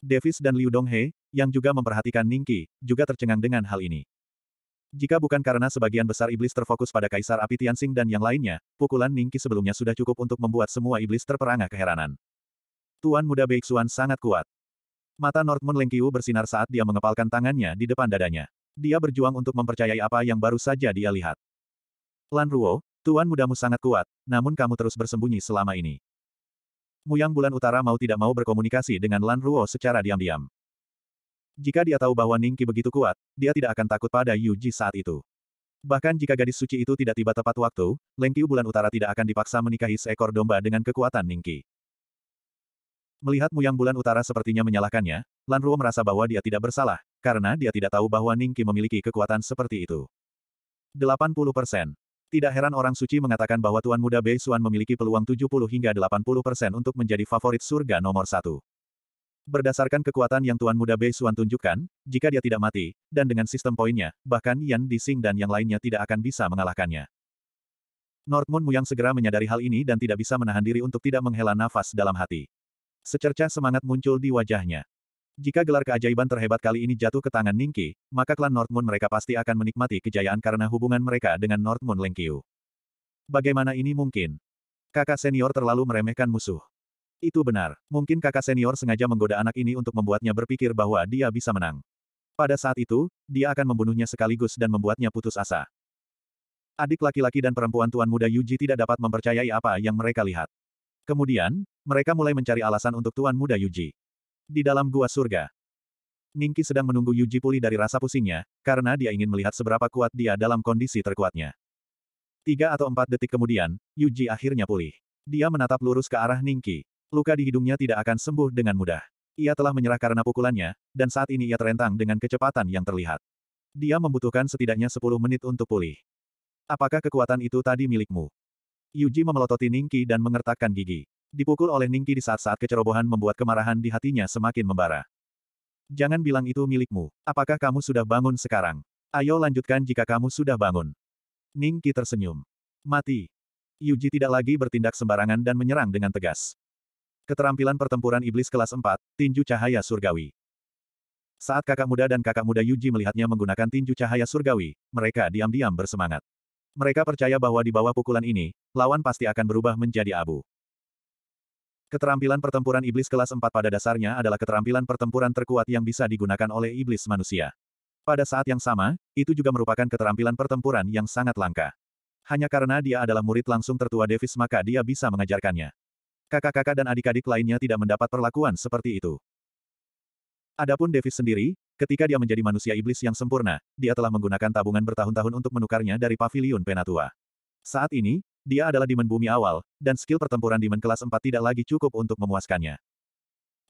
Davis dan Liu Donghe, yang juga memperhatikan Ningki, juga tercengang dengan hal ini. Jika bukan karena sebagian besar iblis terfokus pada Kaisar Api Tianxing dan yang lainnya, pukulan Ningki sebelumnya sudah cukup untuk membuat semua iblis terperangah keheranan. Tuan muda Beixuan sangat kuat. Mata Northman Lengkiu bersinar saat dia mengepalkan tangannya di depan dadanya. Dia berjuang untuk mempercayai apa yang baru saja dia lihat. Lan Ruo, tuan mudamu sangat kuat, namun kamu terus bersembunyi selama ini. Muyang Bulan Utara mau tidak mau berkomunikasi dengan Lan Ruo secara diam-diam. Jika dia tahu bahwa Ningki begitu kuat, dia tidak akan takut pada Yu Ji saat itu. Bahkan jika gadis suci itu tidak tiba tepat waktu, Lengkiu Bulan Utara tidak akan dipaksa menikahi seekor domba dengan kekuatan Ningki. Melihat Yang Bulan Utara sepertinya menyalahkannya, Lan Ruo merasa bahwa dia tidak bersalah, karena dia tidak tahu bahwa Ning Qi memiliki kekuatan seperti itu. 80 Tidak heran orang suci mengatakan bahwa Tuan Muda Bei Xuan memiliki peluang 70 hingga 80 untuk menjadi favorit surga nomor satu. Berdasarkan kekuatan yang Tuan Muda Bei Xuan tunjukkan, jika dia tidak mati, dan dengan sistem poinnya, bahkan Yan Di Sing, dan yang lainnya tidak akan bisa mengalahkannya. North Moon Muyang segera menyadari hal ini dan tidak bisa menahan diri untuk tidak menghela nafas dalam hati. Secercah semangat muncul di wajahnya. Jika gelar keajaiban terhebat kali ini jatuh ke tangan Ningki, maka klan Northmoon mereka pasti akan menikmati kejayaan karena hubungan mereka dengan Northmoon Lengkiu. Bagaimana ini mungkin? Kakak senior terlalu meremehkan musuh. Itu benar, mungkin kakak senior sengaja menggoda anak ini untuk membuatnya berpikir bahwa dia bisa menang. Pada saat itu, dia akan membunuhnya sekaligus dan membuatnya putus asa. Adik laki-laki dan perempuan tuan muda Yuji tidak dapat mempercayai apa yang mereka lihat. Kemudian, mereka mulai mencari alasan untuk tuan muda Yuji. Di dalam gua surga, Ningki sedang menunggu Yuji pulih dari rasa pusingnya, karena dia ingin melihat seberapa kuat dia dalam kondisi terkuatnya. Tiga atau empat detik kemudian, Yuji akhirnya pulih. Dia menatap lurus ke arah Ningki. Luka di hidungnya tidak akan sembuh dengan mudah. Ia telah menyerah karena pukulannya, dan saat ini ia terentang dengan kecepatan yang terlihat. Dia membutuhkan setidaknya sepuluh menit untuk pulih. Apakah kekuatan itu tadi milikmu? Yuji memelototi Ningki dan mengertakkan gigi. Dipukul oleh Ningki di saat-saat kecerobohan membuat kemarahan di hatinya semakin membara. Jangan bilang itu milikmu. Apakah kamu sudah bangun sekarang? Ayo lanjutkan jika kamu sudah bangun. Ningki tersenyum. Mati. Yuji tidak lagi bertindak sembarangan dan menyerang dengan tegas. Keterampilan pertempuran iblis kelas 4, tinju cahaya surgawi. Saat kakak muda dan kakak muda Yuji melihatnya menggunakan tinju cahaya surgawi, mereka diam-diam bersemangat. Mereka percaya bahwa di bawah pukulan ini, lawan pasti akan berubah menjadi abu. Keterampilan pertempuran iblis kelas 4 pada dasarnya adalah keterampilan pertempuran terkuat yang bisa digunakan oleh iblis manusia. Pada saat yang sama, itu juga merupakan keterampilan pertempuran yang sangat langka. Hanya karena dia adalah murid langsung tertua Davis maka dia bisa mengajarkannya. Kakak-kakak dan adik-adik lainnya tidak mendapat perlakuan seperti itu. Adapun Davis sendiri, ketika dia menjadi manusia iblis yang sempurna, dia telah menggunakan tabungan bertahun-tahun untuk menukarnya dari pavilion Penatua. Saat ini, dia adalah demon bumi awal, dan skill pertempuran demon kelas 4 tidak lagi cukup untuk memuaskannya.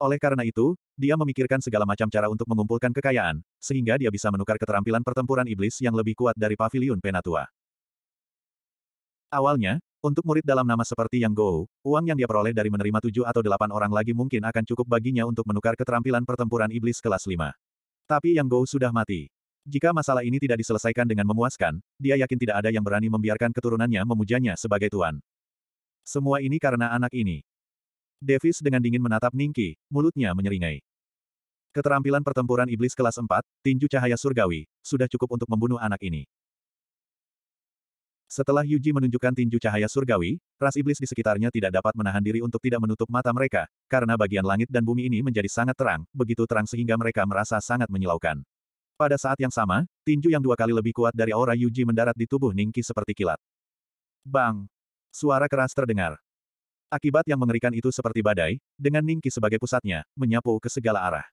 Oleh karena itu, dia memikirkan segala macam cara untuk mengumpulkan kekayaan, sehingga dia bisa menukar keterampilan pertempuran iblis yang lebih kuat dari pavilion Penatua. Awalnya, untuk murid dalam nama seperti Yang Go, uang yang dia peroleh dari menerima tujuh atau delapan orang lagi mungkin akan cukup baginya untuk menukar keterampilan pertempuran iblis kelas 5. Tapi Yang Go sudah mati. Jika masalah ini tidak diselesaikan dengan memuaskan, dia yakin tidak ada yang berani membiarkan keturunannya memujanya sebagai tuan. Semua ini karena anak ini. Davis dengan dingin menatap Ningki, mulutnya menyeringai. Keterampilan pertempuran iblis kelas 4, tinju cahaya surgawi, sudah cukup untuk membunuh anak ini. Setelah Yuji menunjukkan tinju cahaya surgawi, ras iblis di sekitarnya tidak dapat menahan diri untuk tidak menutup mata mereka, karena bagian langit dan bumi ini menjadi sangat terang, begitu terang sehingga mereka merasa sangat menyilaukan. Pada saat yang sama, tinju yang dua kali lebih kuat dari aura Yuji mendarat di tubuh Ningki seperti kilat. Bang! Suara keras terdengar. Akibat yang mengerikan itu seperti badai, dengan Ningki sebagai pusatnya, menyapu ke segala arah.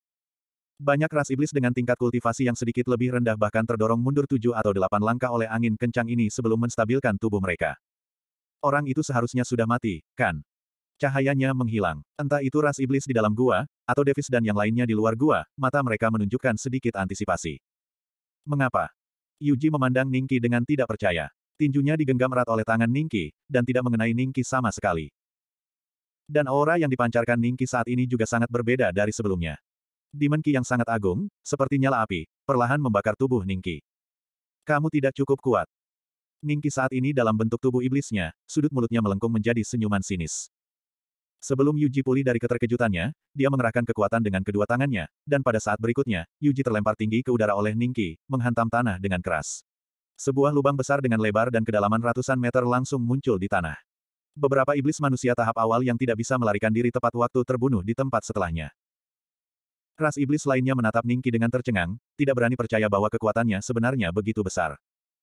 Banyak ras iblis dengan tingkat kultivasi yang sedikit lebih rendah bahkan terdorong mundur tujuh atau delapan langkah oleh angin kencang ini sebelum menstabilkan tubuh mereka. Orang itu seharusnya sudah mati, kan? Cahayanya menghilang. Entah itu ras iblis di dalam gua, atau Davis dan yang lainnya di luar gua, mata mereka menunjukkan sedikit antisipasi. Mengapa? Yuji memandang Ningki dengan tidak percaya. Tinjunya digenggam erat oleh tangan Ningki, dan tidak mengenai Ningki sama sekali. Dan aura yang dipancarkan Ningki saat ini juga sangat berbeda dari sebelumnya. Demon yang sangat agung, seperti nyala api, perlahan membakar tubuh Ningki. Kamu tidak cukup kuat. Ningki saat ini dalam bentuk tubuh iblisnya, sudut mulutnya melengkung menjadi senyuman sinis. Sebelum Yuji pulih dari keterkejutannya, dia mengerahkan kekuatan dengan kedua tangannya, dan pada saat berikutnya, Yuji terlempar tinggi ke udara oleh Ningki, menghantam tanah dengan keras. Sebuah lubang besar dengan lebar dan kedalaman ratusan meter langsung muncul di tanah. Beberapa iblis manusia tahap awal yang tidak bisa melarikan diri tepat waktu terbunuh di tempat setelahnya. Ras iblis lainnya menatap Ningki dengan tercengang, tidak berani percaya bahwa kekuatannya sebenarnya begitu besar.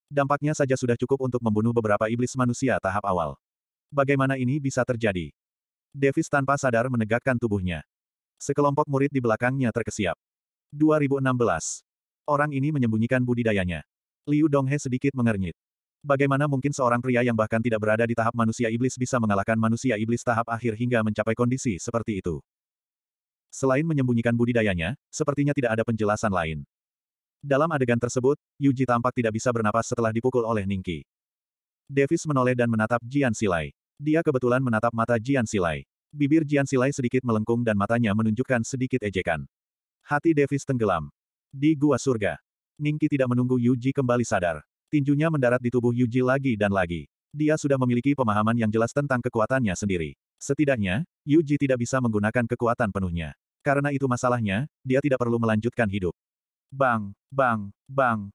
Dampaknya saja sudah cukup untuk membunuh beberapa iblis manusia tahap awal. Bagaimana ini bisa terjadi? Davis tanpa sadar menegakkan tubuhnya. Sekelompok murid di belakangnya terkesiap. 2016. Orang ini menyembunyikan budidayanya. Liu Donghe sedikit mengernyit. Bagaimana mungkin seorang pria yang bahkan tidak berada di tahap manusia iblis bisa mengalahkan manusia iblis tahap akhir hingga mencapai kondisi seperti itu? Selain menyembunyikan budidayanya, sepertinya tidak ada penjelasan lain. Dalam adegan tersebut, Yuji tampak tidak bisa bernapas setelah dipukul oleh Ningki. Davis menoleh dan menatap Jian Silai. Dia kebetulan menatap mata Jian Silai. Bibir Jian Silai sedikit melengkung dan matanya menunjukkan sedikit ejekan. Hati Davis tenggelam. Di gua surga. Ningki tidak menunggu Yuji kembali sadar. Tinjunya mendarat di tubuh Yuji lagi dan lagi. Dia sudah memiliki pemahaman yang jelas tentang kekuatannya sendiri. Setidaknya, Yuji tidak bisa menggunakan kekuatan penuhnya. Karena itu masalahnya, dia tidak perlu melanjutkan hidup. Bang, bang, bang.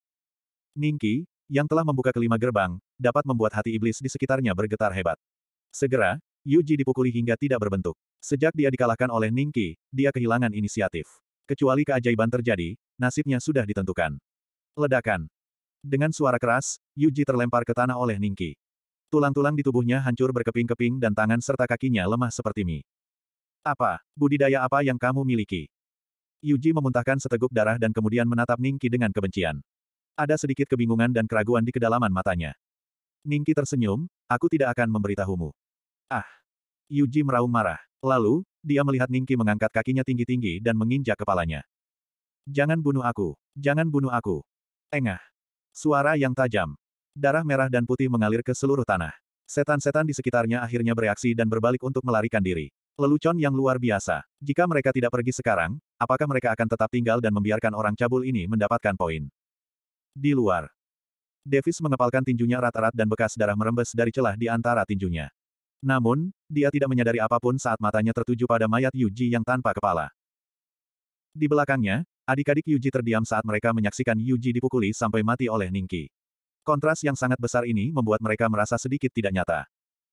Ningki, yang telah membuka kelima gerbang, dapat membuat hati iblis di sekitarnya bergetar hebat. Segera, Yuji dipukuli hingga tidak berbentuk. Sejak dia dikalahkan oleh Ningki, dia kehilangan inisiatif. Kecuali keajaiban terjadi, nasibnya sudah ditentukan. Ledakan. Dengan suara keras, Yuji terlempar ke tanah oleh Ningki. Tulang-tulang di tubuhnya hancur berkeping-keping dan tangan serta kakinya lemah seperti mie. Apa, budidaya apa yang kamu miliki? Yuji memuntahkan seteguk darah dan kemudian menatap Ningki dengan kebencian. Ada sedikit kebingungan dan keraguan di kedalaman matanya. Ningki tersenyum, aku tidak akan memberitahumu. Ah! Yuji meraung marah. Lalu, dia melihat Ningki mengangkat kakinya tinggi-tinggi dan menginjak kepalanya. Jangan bunuh aku! Jangan bunuh aku! Engah! Suara yang tajam. Darah merah dan putih mengalir ke seluruh tanah. Setan-setan di sekitarnya akhirnya bereaksi dan berbalik untuk melarikan diri. Lelucon yang luar biasa. Jika mereka tidak pergi sekarang, apakah mereka akan tetap tinggal dan membiarkan orang cabul ini mendapatkan poin? Di luar. Davis mengepalkan tinjunya rata rat dan bekas darah merembes dari celah di antara tinjunya. Namun, dia tidak menyadari apapun saat matanya tertuju pada mayat Yuji yang tanpa kepala. Di belakangnya, adik-adik Yuji terdiam saat mereka menyaksikan Yuji dipukuli sampai mati oleh Ningki. Kontras yang sangat besar ini membuat mereka merasa sedikit tidak nyata.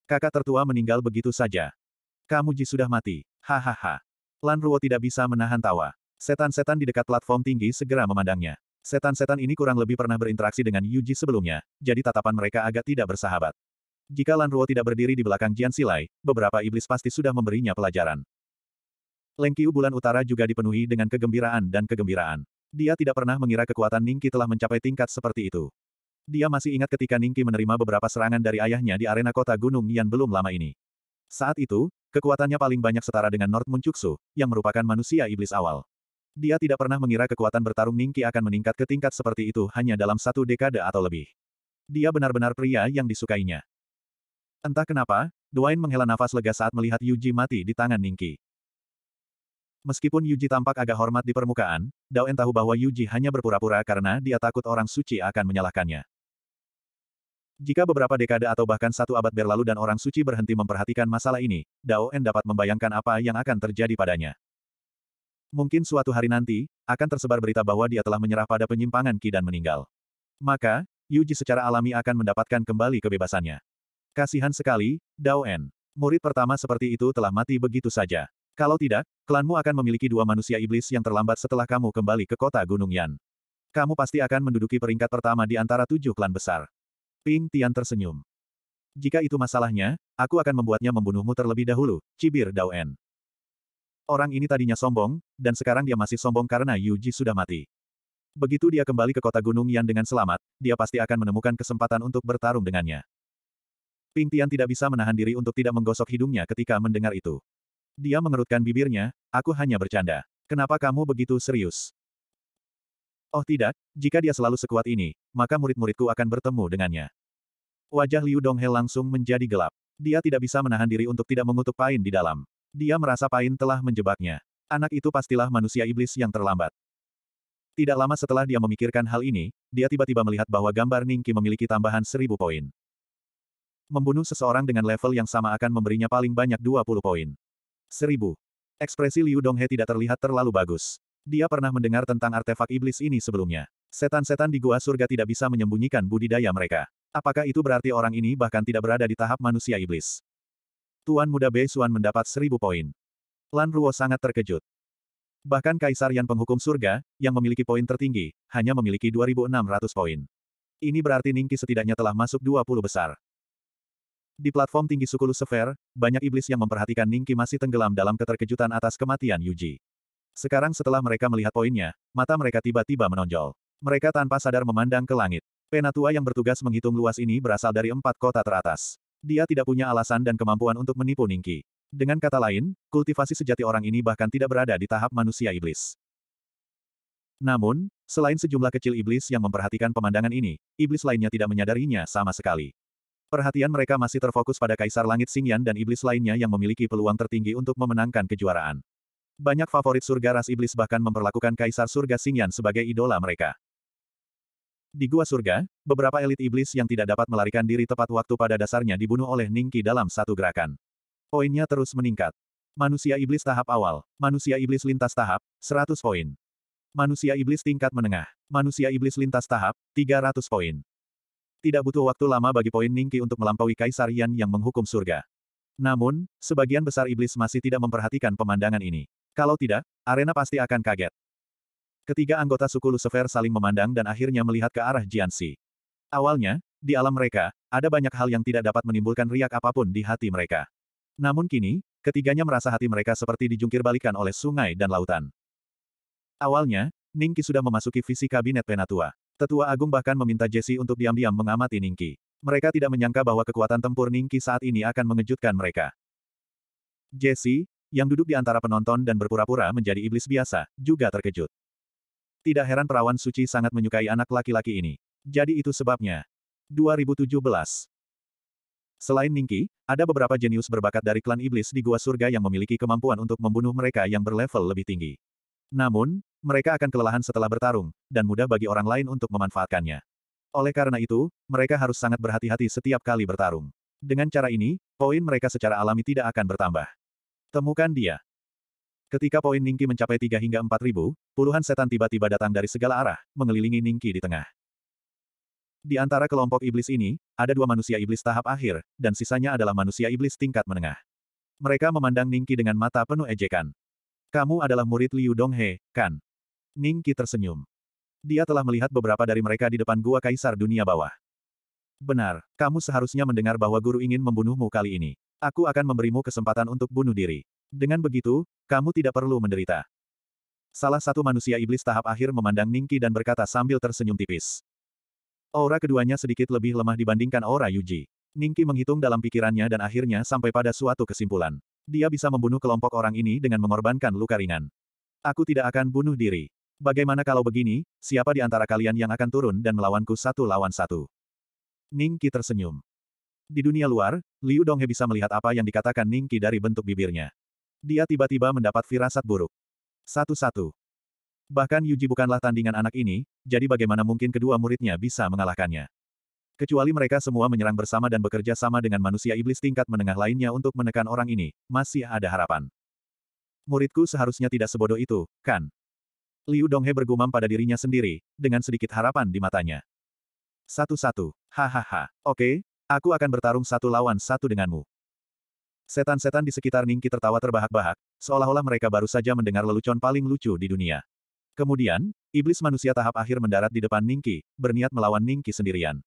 Kakak tertua meninggal begitu saja. Kamu Ji sudah mati. Hahaha. Lan Ruo tidak bisa menahan tawa. Setan-setan di dekat platform tinggi segera memandangnya. Setan-setan ini kurang lebih pernah berinteraksi dengan Yuji sebelumnya, jadi tatapan mereka agak tidak bersahabat. Jika Lan Ruo tidak berdiri di belakang Jian Silai, beberapa iblis pasti sudah memberinya pelajaran. Lengkiu bulan utara juga dipenuhi dengan kegembiraan dan kegembiraan. Dia tidak pernah mengira kekuatan Ningki telah mencapai tingkat seperti itu. Dia masih ingat ketika Ningki menerima beberapa serangan dari ayahnya di arena kota Gunung Nian belum lama ini. Saat itu, kekuatannya paling banyak setara dengan Nord Muncuksu, yang merupakan manusia iblis awal. Dia tidak pernah mengira kekuatan bertarung Ningki akan meningkat ke tingkat seperti itu hanya dalam satu dekade atau lebih. Dia benar-benar pria yang disukainya. Entah kenapa, Dwayne menghela nafas lega saat melihat Yuji mati di tangan Ningki. Meskipun Yuji tampak agak hormat di permukaan, Daoen tahu bahwa Yuji hanya berpura-pura karena dia takut orang suci akan menyalahkannya. Jika beberapa dekade atau bahkan satu abad berlalu dan orang suci berhenti memperhatikan masalah ini, Daoen dapat membayangkan apa yang akan terjadi padanya. Mungkin suatu hari nanti, akan tersebar berita bahwa dia telah menyerah pada penyimpangan Ki dan meninggal. Maka, Yuji secara alami akan mendapatkan kembali kebebasannya. Kasihan sekali, Dao En. Murid pertama seperti itu telah mati begitu saja. Kalau tidak, klanmu akan memiliki dua manusia iblis yang terlambat setelah kamu kembali ke kota Gunung Yan. Kamu pasti akan menduduki peringkat pertama di antara tujuh klan besar. Ping Tian tersenyum. Jika itu masalahnya, aku akan membuatnya membunuhmu terlebih dahulu, cibir Dao En. Orang ini tadinya sombong, dan sekarang dia masih sombong karena Yu Ji sudah mati. Begitu dia kembali ke kota Gunung Yan dengan selamat, dia pasti akan menemukan kesempatan untuk bertarung dengannya. Ping Tian tidak bisa menahan diri untuk tidak menggosok hidungnya ketika mendengar itu. Dia mengerutkan bibirnya, aku hanya bercanda. Kenapa kamu begitu serius? Oh tidak, jika dia selalu sekuat ini, maka murid-muridku akan bertemu dengannya. Wajah Liu Donghe langsung menjadi gelap. Dia tidak bisa menahan diri untuk tidak mengutuk Pain di dalam. Dia merasa Pain telah menjebaknya. Anak itu pastilah manusia iblis yang terlambat. Tidak lama setelah dia memikirkan hal ini, dia tiba-tiba melihat bahwa gambar Ningki memiliki tambahan seribu poin. Membunuh seseorang dengan level yang sama akan memberinya paling banyak 20 poin. 1000. Ekspresi Liu Donghe tidak terlihat terlalu bagus. Dia pernah mendengar tentang artefak iblis ini sebelumnya. Setan-setan di gua surga tidak bisa menyembunyikan budidaya mereka. Apakah itu berarti orang ini bahkan tidak berada di tahap manusia iblis? Tuan muda Bei Xuan mendapat seribu poin. Lan Ruo sangat terkejut. Bahkan Kaisar Yan penghukum surga, yang memiliki poin tertinggi, hanya memiliki 2600 poin. Ini berarti Ningki setidaknya telah masuk 20 besar. Di platform tinggi suku Lucifer, banyak iblis yang memperhatikan Ningki masih tenggelam dalam keterkejutan atas kematian Yuji. Sekarang setelah mereka melihat poinnya, mata mereka tiba-tiba menonjol. Mereka tanpa sadar memandang ke langit. Penatua yang bertugas menghitung luas ini berasal dari empat kota teratas. Dia tidak punya alasan dan kemampuan untuk menipu Ningki. Dengan kata lain, kultivasi sejati orang ini bahkan tidak berada di tahap manusia iblis. Namun, selain sejumlah kecil iblis yang memperhatikan pemandangan ini, iblis lainnya tidak menyadarinya sama sekali. Perhatian mereka masih terfokus pada Kaisar Langit Xingyan dan iblis lainnya yang memiliki peluang tertinggi untuk memenangkan kejuaraan. Banyak favorit surga ras iblis bahkan memperlakukan Kaisar Surga Xingyan sebagai idola mereka. Di Gua Surga, beberapa elit iblis yang tidak dapat melarikan diri tepat waktu pada dasarnya dibunuh oleh Ningki dalam satu gerakan. Poinnya terus meningkat. Manusia iblis tahap awal, manusia iblis lintas tahap, 100 poin. Manusia iblis tingkat menengah. Manusia iblis lintas tahap, 300 poin. Tidak butuh waktu lama bagi poin Ningki untuk melampaui Kaisar Yan yang menghukum surga. Namun, sebagian besar iblis masih tidak memperhatikan pemandangan ini. Kalau tidak, arena pasti akan kaget. Ketiga anggota suku Lucifer saling memandang dan akhirnya melihat ke arah Jiansi. Awalnya, di alam mereka, ada banyak hal yang tidak dapat menimbulkan riak apapun di hati mereka. Namun kini, ketiganya merasa hati mereka seperti dijungkirbalikan oleh sungai dan lautan. Awalnya, Ningki sudah memasuki visi kabinet Penatua. Tetua Agung bahkan meminta Jesse untuk diam-diam mengamati Ningki. Mereka tidak menyangka bahwa kekuatan tempur Ningki saat ini akan mengejutkan mereka. Jesse, yang duduk di antara penonton dan berpura-pura menjadi iblis biasa, juga terkejut. Tidak heran perawan suci sangat menyukai anak laki-laki ini. Jadi itu sebabnya. 2017 Selain Ningki, ada beberapa jenius berbakat dari klan iblis di Gua Surga yang memiliki kemampuan untuk membunuh mereka yang berlevel lebih tinggi. Namun, mereka akan kelelahan setelah bertarung, dan mudah bagi orang lain untuk memanfaatkannya. Oleh karena itu, mereka harus sangat berhati-hati setiap kali bertarung. Dengan cara ini, poin mereka secara alami tidak akan bertambah. Temukan dia. Ketika poin Ningki mencapai 3 hingga 4 ribu, puluhan setan tiba-tiba datang dari segala arah, mengelilingi Ningki di tengah. Di antara kelompok iblis ini, ada dua manusia iblis tahap akhir, dan sisanya adalah manusia iblis tingkat menengah. Mereka memandang Ningki dengan mata penuh ejekan. Kamu adalah murid Liu Donghe, kan? Ning Qi tersenyum. Dia telah melihat beberapa dari mereka di depan gua kaisar dunia bawah. Benar, kamu seharusnya mendengar bahwa guru ingin membunuhmu kali ini. Aku akan memberimu kesempatan untuk bunuh diri. Dengan begitu, kamu tidak perlu menderita. Salah satu manusia iblis tahap akhir memandang Ningki dan berkata sambil tersenyum tipis. Aura keduanya sedikit lebih lemah dibandingkan aura Yuji. Ningki menghitung dalam pikirannya dan akhirnya sampai pada suatu kesimpulan. Dia bisa membunuh kelompok orang ini dengan mengorbankan luka ringan. Aku tidak akan bunuh diri. Bagaimana kalau begini, siapa di antara kalian yang akan turun dan melawanku satu lawan satu? Ning Qi tersenyum. Di dunia luar, Liu Donghe bisa melihat apa yang dikatakan Ning Qi dari bentuk bibirnya. Dia tiba-tiba mendapat firasat buruk. Satu-satu. Bahkan Yuji bukanlah tandingan anak ini, jadi bagaimana mungkin kedua muridnya bisa mengalahkannya. Kecuali mereka semua menyerang bersama dan bekerja sama dengan manusia iblis tingkat menengah lainnya untuk menekan orang ini, masih ada harapan. Muridku seharusnya tidak sebodoh itu, kan? Liu Donghe bergumam pada dirinya sendiri, dengan sedikit harapan di matanya. Satu-satu, hahaha, oke, aku akan bertarung satu lawan satu denganmu. Setan-setan di sekitar Ningki tertawa terbahak-bahak, seolah-olah mereka baru saja mendengar lelucon paling lucu di dunia. Kemudian, iblis manusia tahap akhir mendarat di depan Ningki, berniat melawan Ningki sendirian.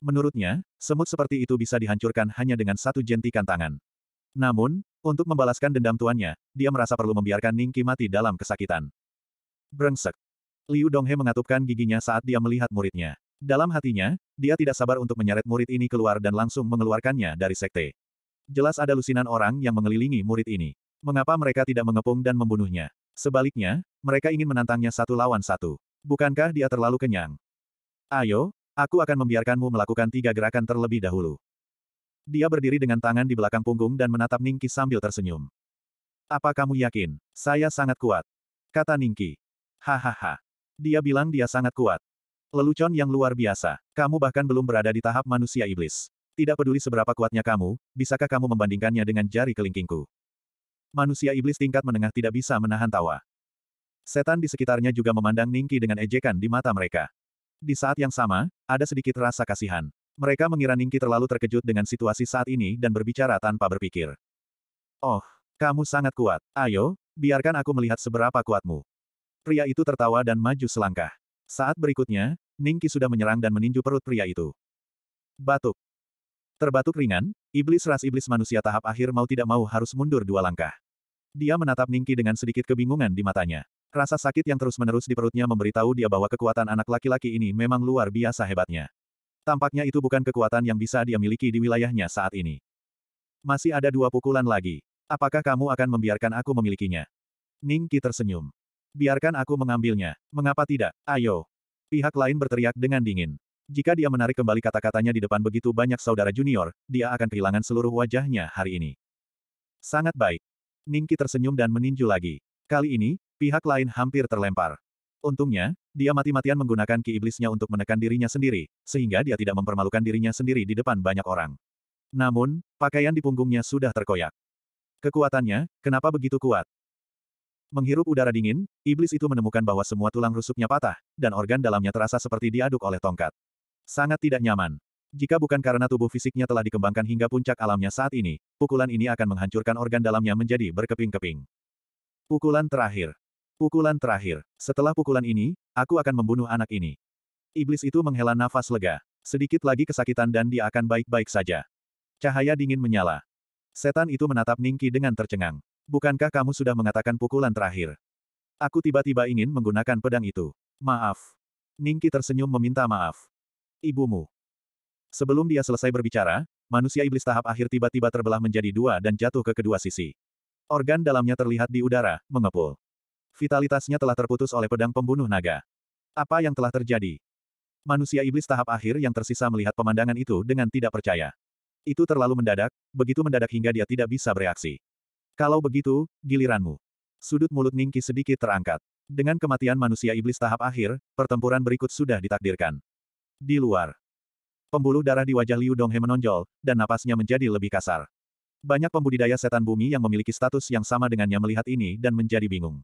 Menurutnya, semut seperti itu bisa dihancurkan hanya dengan satu jentikan tangan. Namun, untuk membalaskan dendam tuannya, dia merasa perlu membiarkan Ningki mati dalam kesakitan. Brengsek. Liu Donghe mengatupkan giginya saat dia melihat muridnya. Dalam hatinya, dia tidak sabar untuk menyeret murid ini keluar dan langsung mengeluarkannya dari sekte. Jelas ada lusinan orang yang mengelilingi murid ini. Mengapa mereka tidak mengepung dan membunuhnya? Sebaliknya, mereka ingin menantangnya satu lawan satu. Bukankah dia terlalu kenyang? Ayo, aku akan membiarkanmu melakukan tiga gerakan terlebih dahulu. Dia berdiri dengan tangan di belakang punggung dan menatap Ningki sambil tersenyum. Apa kamu yakin? Saya sangat kuat. Kata Ningki. Hahaha. Dia bilang dia sangat kuat. Lelucon yang luar biasa. Kamu bahkan belum berada di tahap manusia iblis. Tidak peduli seberapa kuatnya kamu, bisakah kamu membandingkannya dengan jari kelingkingku? Manusia iblis tingkat menengah tidak bisa menahan tawa. Setan di sekitarnya juga memandang Ningki dengan ejekan di mata mereka. Di saat yang sama, ada sedikit rasa kasihan. Mereka mengira Ningki terlalu terkejut dengan situasi saat ini dan berbicara tanpa berpikir. Oh, kamu sangat kuat. Ayo, biarkan aku melihat seberapa kuatmu. Pria itu tertawa dan maju selangkah. Saat berikutnya, Ningki sudah menyerang dan meninju perut pria itu. Batuk. Terbatuk ringan, iblis ras iblis manusia tahap akhir mau tidak mau harus mundur dua langkah. Dia menatap Ningki dengan sedikit kebingungan di matanya. Rasa sakit yang terus-menerus di perutnya memberitahu dia bahwa kekuatan anak laki-laki ini memang luar biasa hebatnya. Tampaknya itu bukan kekuatan yang bisa dia miliki di wilayahnya saat ini. Masih ada dua pukulan lagi. Apakah kamu akan membiarkan aku memilikinya? Ningki tersenyum. Biarkan aku mengambilnya. Mengapa tidak? Ayo. Pihak lain berteriak dengan dingin. Jika dia menarik kembali kata-katanya di depan begitu banyak saudara junior, dia akan kehilangan seluruh wajahnya hari ini. Sangat baik. Ningki tersenyum dan meninju lagi. Kali ini, pihak lain hampir terlempar. Untungnya, dia mati-matian menggunakan ki iblisnya untuk menekan dirinya sendiri, sehingga dia tidak mempermalukan dirinya sendiri di depan banyak orang. Namun, pakaian di punggungnya sudah terkoyak. Kekuatannya, kenapa begitu kuat? Menghirup udara dingin, iblis itu menemukan bahwa semua tulang rusuknya patah, dan organ dalamnya terasa seperti diaduk oleh tongkat. Sangat tidak nyaman. Jika bukan karena tubuh fisiknya telah dikembangkan hingga puncak alamnya saat ini, pukulan ini akan menghancurkan organ dalamnya menjadi berkeping-keping. Pukulan terakhir. Pukulan terakhir. Setelah pukulan ini, aku akan membunuh anak ini. Iblis itu menghela nafas lega. Sedikit lagi kesakitan dan dia akan baik-baik saja. Cahaya dingin menyala. Setan itu menatap Ningki dengan tercengang. Bukankah kamu sudah mengatakan pukulan terakhir? Aku tiba-tiba ingin menggunakan pedang itu. Maaf. Ningki tersenyum meminta maaf. Ibumu. Sebelum dia selesai berbicara, manusia iblis tahap akhir tiba-tiba terbelah menjadi dua dan jatuh ke kedua sisi. Organ dalamnya terlihat di udara, mengepul. Vitalitasnya telah terputus oleh pedang pembunuh naga. Apa yang telah terjadi? Manusia iblis tahap akhir yang tersisa melihat pemandangan itu dengan tidak percaya. Itu terlalu mendadak, begitu mendadak hingga dia tidak bisa bereaksi. Kalau begitu, giliranmu. Sudut mulut Ningki sedikit terangkat. Dengan kematian manusia iblis tahap akhir, pertempuran berikut sudah ditakdirkan. Di luar. Pembuluh darah di wajah Liu Donghe menonjol, dan napasnya menjadi lebih kasar. Banyak pembudidaya setan bumi yang memiliki status yang sama dengannya melihat ini dan menjadi bingung.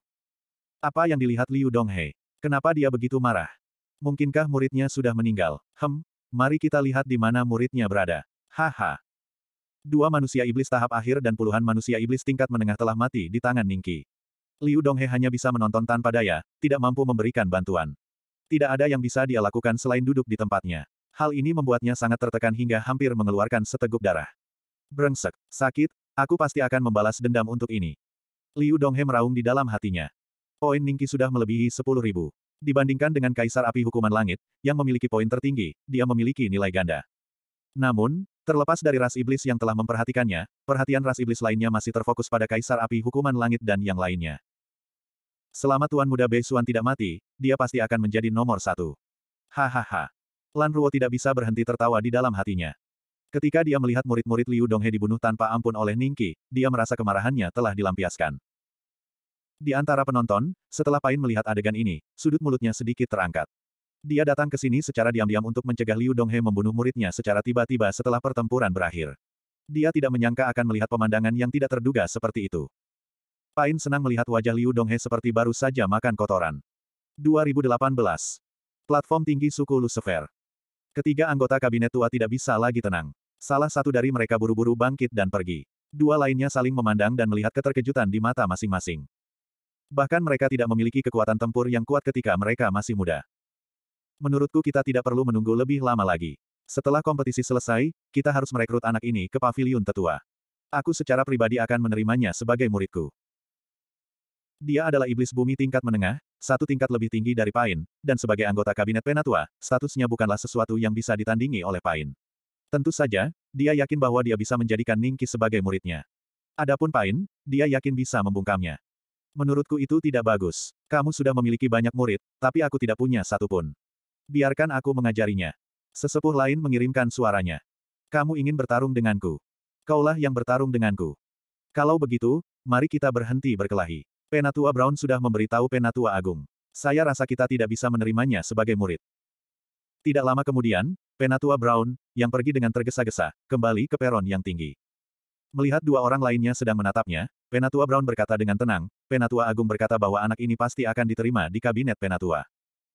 Apa yang dilihat Liu Donghe? Kenapa dia begitu marah? Mungkinkah muridnya sudah meninggal? Hem, mari kita lihat di mana muridnya berada. Haha, Dua manusia iblis tahap akhir dan puluhan manusia iblis tingkat menengah telah mati di tangan Ningki. Liu Donghe hanya bisa menonton tanpa daya, tidak mampu memberikan bantuan. Tidak ada yang bisa dia lakukan selain duduk di tempatnya. Hal ini membuatnya sangat tertekan hingga hampir mengeluarkan seteguk darah. Brengsek, sakit, aku pasti akan membalas dendam untuk ini. Liu Donghe meraung di dalam hatinya. Poin Ningki sudah melebihi sepuluh ribu. Dibandingkan dengan Kaisar Api Hukuman Langit, yang memiliki poin tertinggi, dia memiliki nilai ganda. Namun, Terlepas dari ras iblis yang telah memperhatikannya, perhatian ras iblis lainnya masih terfokus pada Kaisar Api Hukuman Langit dan yang lainnya. Selama Tuan Muda Beisuan tidak mati, dia pasti akan menjadi nomor satu. Hahaha. Lan Ruo tidak bisa berhenti tertawa di dalam hatinya. Ketika dia melihat murid-murid Liu Donghe dibunuh tanpa ampun oleh Ningki, dia merasa kemarahannya telah dilampiaskan. Di antara penonton, setelah Pain melihat adegan ini, sudut mulutnya sedikit terangkat. Dia datang ke sini secara diam-diam untuk mencegah Liu Donghe membunuh muridnya secara tiba-tiba setelah pertempuran berakhir. Dia tidak menyangka akan melihat pemandangan yang tidak terduga seperti itu. Pain senang melihat wajah Liu Donghe seperti baru saja makan kotoran. 2018. Platform tinggi suku Lucifer. Ketiga anggota kabinet tua tidak bisa lagi tenang. Salah satu dari mereka buru-buru bangkit dan pergi. Dua lainnya saling memandang dan melihat keterkejutan di mata masing-masing. Bahkan mereka tidak memiliki kekuatan tempur yang kuat ketika mereka masih muda menurutku kita tidak perlu menunggu lebih lama lagi. Setelah kompetisi selesai, kita harus merekrut anak ini ke pavilion tetua. Aku secara pribadi akan menerimanya sebagai muridku. Dia adalah iblis bumi tingkat menengah, satu tingkat lebih tinggi dari Pain, dan sebagai anggota kabinet Penatua, statusnya bukanlah sesuatu yang bisa ditandingi oleh Pain. Tentu saja, dia yakin bahwa dia bisa menjadikan Ningki sebagai muridnya. Adapun Pain, dia yakin bisa membungkamnya. Menurutku itu tidak bagus. Kamu sudah memiliki banyak murid, tapi aku tidak punya satupun. Biarkan aku mengajarinya. Sesepuh lain mengirimkan suaranya. Kamu ingin bertarung denganku. Kaulah yang bertarung denganku. Kalau begitu, mari kita berhenti berkelahi. Penatua Brown sudah memberitahu Penatua Agung. Saya rasa kita tidak bisa menerimanya sebagai murid. Tidak lama kemudian, Penatua Brown, yang pergi dengan tergesa-gesa, kembali ke peron yang tinggi. Melihat dua orang lainnya sedang menatapnya, Penatua Brown berkata dengan tenang, Penatua Agung berkata bahwa anak ini pasti akan diterima di kabinet Penatua.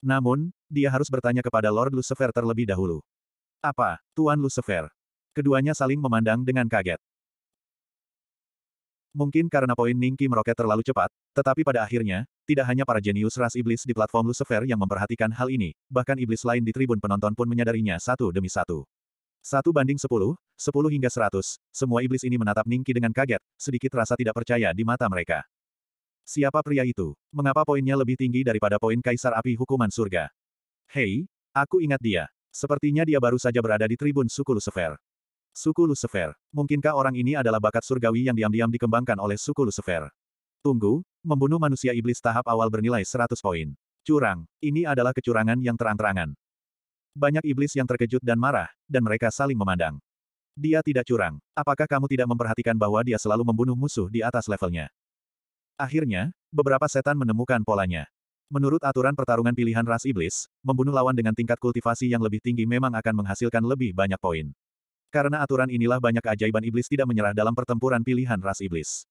Namun, dia harus bertanya kepada Lord Lucifer terlebih dahulu. Apa, Tuan Lucifer? Keduanya saling memandang dengan kaget. Mungkin karena poin Ningki meroket terlalu cepat, tetapi pada akhirnya, tidak hanya para jenius ras iblis di platform Lucifer yang memperhatikan hal ini, bahkan iblis lain di tribun penonton pun menyadarinya satu demi satu. Satu banding sepuluh, sepuluh hingga seratus, semua iblis ini menatap Ningki dengan kaget, sedikit rasa tidak percaya di mata mereka. Siapa pria itu? Mengapa poinnya lebih tinggi daripada poin Kaisar Api Hukuman Surga? Hei, aku ingat dia. Sepertinya dia baru saja berada di tribun suku Lucifer. Suku Lucifer. Mungkinkah orang ini adalah bakat surgawi yang diam-diam dikembangkan oleh suku Lucifer? Tunggu, membunuh manusia iblis tahap awal bernilai 100 poin. Curang, ini adalah kecurangan yang terang-terangan. Banyak iblis yang terkejut dan marah, dan mereka saling memandang. Dia tidak curang. Apakah kamu tidak memperhatikan bahwa dia selalu membunuh musuh di atas levelnya? Akhirnya, beberapa setan menemukan polanya. Menurut aturan pertarungan pilihan ras iblis, membunuh lawan dengan tingkat kultivasi yang lebih tinggi memang akan menghasilkan lebih banyak poin. Karena aturan inilah banyak keajaiban iblis tidak menyerah dalam pertempuran pilihan ras iblis.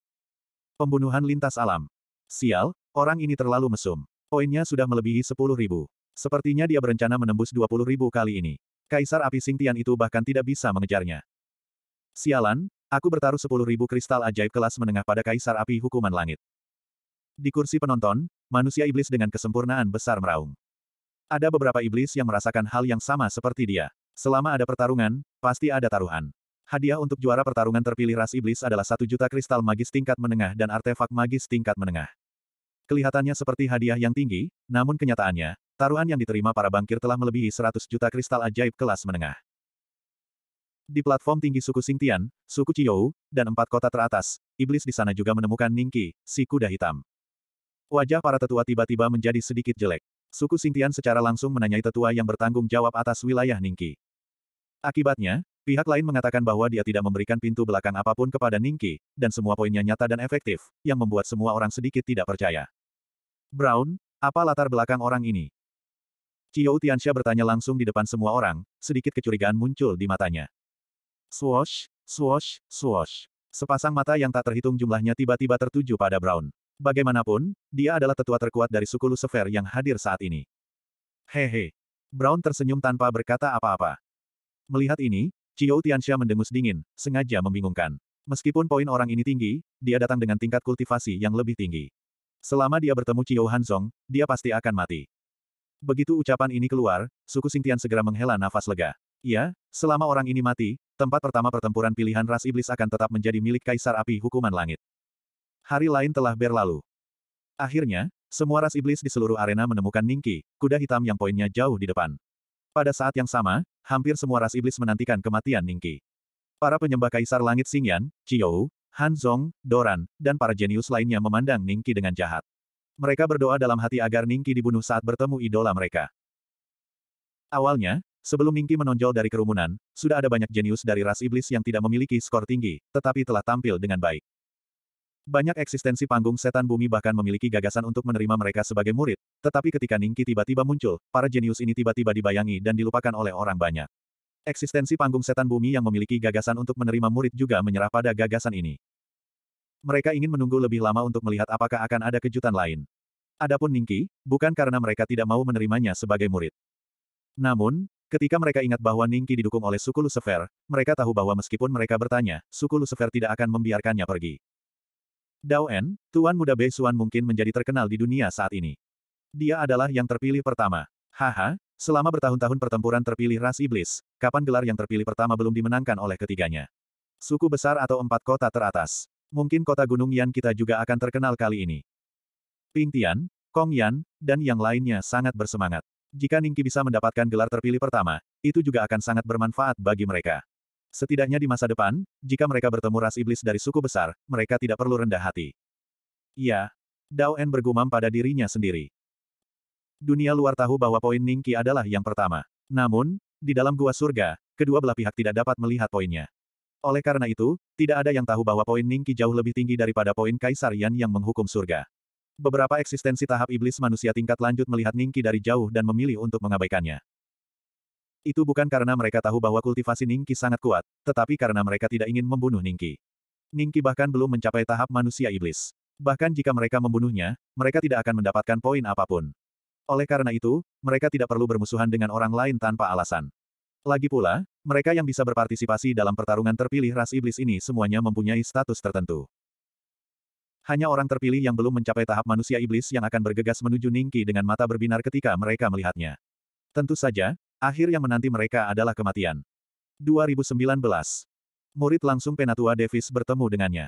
Pembunuhan lintas alam. Sial, orang ini terlalu mesum. Poinnya sudah melebihi 10 ribu. Sepertinya dia berencana menembus 20 ribu kali ini. Kaisar api Singtian itu bahkan tidak bisa mengejarnya. Sialan, aku bertaruh 10 ribu kristal ajaib kelas menengah pada Kaisar api hukuman langit. Di kursi penonton, manusia iblis dengan kesempurnaan besar meraung. Ada beberapa iblis yang merasakan hal yang sama seperti dia. Selama ada pertarungan, pasti ada taruhan. Hadiah untuk juara pertarungan terpilih ras iblis adalah satu juta kristal magis tingkat menengah dan artefak magis tingkat menengah. Kelihatannya seperti hadiah yang tinggi, namun kenyataannya, taruhan yang diterima para bangkir telah melebihi 100 juta kristal ajaib kelas menengah. Di platform tinggi suku Singtian, suku Chiyou, dan empat kota teratas, iblis di sana juga menemukan Ningqi, si kuda hitam. Wajah para tetua tiba-tiba menjadi sedikit jelek. Suku Singtian secara langsung menanyai tetua yang bertanggung jawab atas wilayah Ningki. Akibatnya, pihak lain mengatakan bahwa dia tidak memberikan pintu belakang apapun kepada Ningki, dan semua poinnya nyata dan efektif, yang membuat semua orang sedikit tidak percaya. Brown, apa latar belakang orang ini? Qiao Tianxia bertanya langsung di depan semua orang, sedikit kecurigaan muncul di matanya. Swoosh, swoosh, swoosh. Sepasang mata yang tak terhitung jumlahnya tiba-tiba tertuju pada Brown. Bagaimanapun, dia adalah tetua terkuat dari suku Lucifer yang hadir saat ini. Hehe. Brown tersenyum tanpa berkata apa-apa. Melihat ini, Chiyo Tianxia mendengus dingin, sengaja membingungkan. Meskipun poin orang ini tinggi, dia datang dengan tingkat kultivasi yang lebih tinggi. Selama dia bertemu Chiyo Hanzong, dia pasti akan mati. Begitu ucapan ini keluar, suku Tian segera menghela nafas lega. Ya, selama orang ini mati, tempat pertama pertempuran pilihan ras iblis akan tetap menjadi milik Kaisar Api Hukuman Langit hari lain telah berlalu. Akhirnya, semua ras iblis di seluruh arena menemukan Ningki, kuda hitam yang poinnya jauh di depan. Pada saat yang sama, hampir semua ras iblis menantikan kematian Ningki. Para penyembah Kaisar Langit Xingyan, Chiyou, Han Zong, Doran, dan para jenius lainnya memandang Ningki dengan jahat. Mereka berdoa dalam hati agar Ningki dibunuh saat bertemu idola mereka. Awalnya, sebelum Ningki menonjol dari kerumunan, sudah ada banyak jenius dari ras iblis yang tidak memiliki skor tinggi, tetapi telah tampil dengan baik. Banyak eksistensi panggung setan bumi bahkan memiliki gagasan untuk menerima mereka sebagai murid, tetapi ketika Ningki tiba-tiba muncul, para jenius ini tiba-tiba dibayangi dan dilupakan oleh orang banyak. Eksistensi panggung setan bumi yang memiliki gagasan untuk menerima murid juga menyerah pada gagasan ini. Mereka ingin menunggu lebih lama untuk melihat apakah akan ada kejutan lain. Adapun Ningki, bukan karena mereka tidak mau menerimanya sebagai murid. Namun, ketika mereka ingat bahwa Ningki didukung oleh suku Lucifer, mereka tahu bahwa meskipun mereka bertanya, suku Lucifer tidak akan membiarkannya pergi. Dao En, Tuan Muda Bei Xuan mungkin menjadi terkenal di dunia saat ini. Dia adalah yang terpilih pertama. Haha, selama bertahun-tahun pertempuran terpilih ras iblis, kapan gelar yang terpilih pertama belum dimenangkan oleh ketiganya? Suku besar atau empat kota teratas. Mungkin kota Gunung Yan kita juga akan terkenal kali ini. Ping Tian, Kong Yan, dan yang lainnya sangat bersemangat. Jika Ningki bisa mendapatkan gelar terpilih pertama, itu juga akan sangat bermanfaat bagi mereka. Setidaknya di masa depan, jika mereka bertemu ras iblis dari suku besar, mereka tidak perlu rendah hati. Ya. Dao En bergumam pada dirinya sendiri. Dunia luar tahu bahwa poin Ningki adalah yang pertama. Namun, di dalam gua surga, kedua belah pihak tidak dapat melihat poinnya. Oleh karena itu, tidak ada yang tahu bahwa poin Ningki jauh lebih tinggi daripada poin Kaisar Yan yang menghukum surga. Beberapa eksistensi tahap iblis manusia tingkat lanjut melihat Ningki dari jauh dan memilih untuk mengabaikannya. Itu bukan karena mereka tahu bahwa kultivasi Ningki sangat kuat, tetapi karena mereka tidak ingin membunuh Ningki. Ningki bahkan belum mencapai tahap manusia iblis. Bahkan jika mereka membunuhnya, mereka tidak akan mendapatkan poin apapun. Oleh karena itu, mereka tidak perlu bermusuhan dengan orang lain tanpa alasan. Lagi pula, mereka yang bisa berpartisipasi dalam pertarungan terpilih ras iblis ini semuanya mempunyai status tertentu. Hanya orang terpilih yang belum mencapai tahap manusia iblis yang akan bergegas menuju Ningki dengan mata berbinar ketika mereka melihatnya. Tentu saja, Akhir yang menanti mereka adalah kematian. 2019. Murid langsung Penatua Davis bertemu dengannya.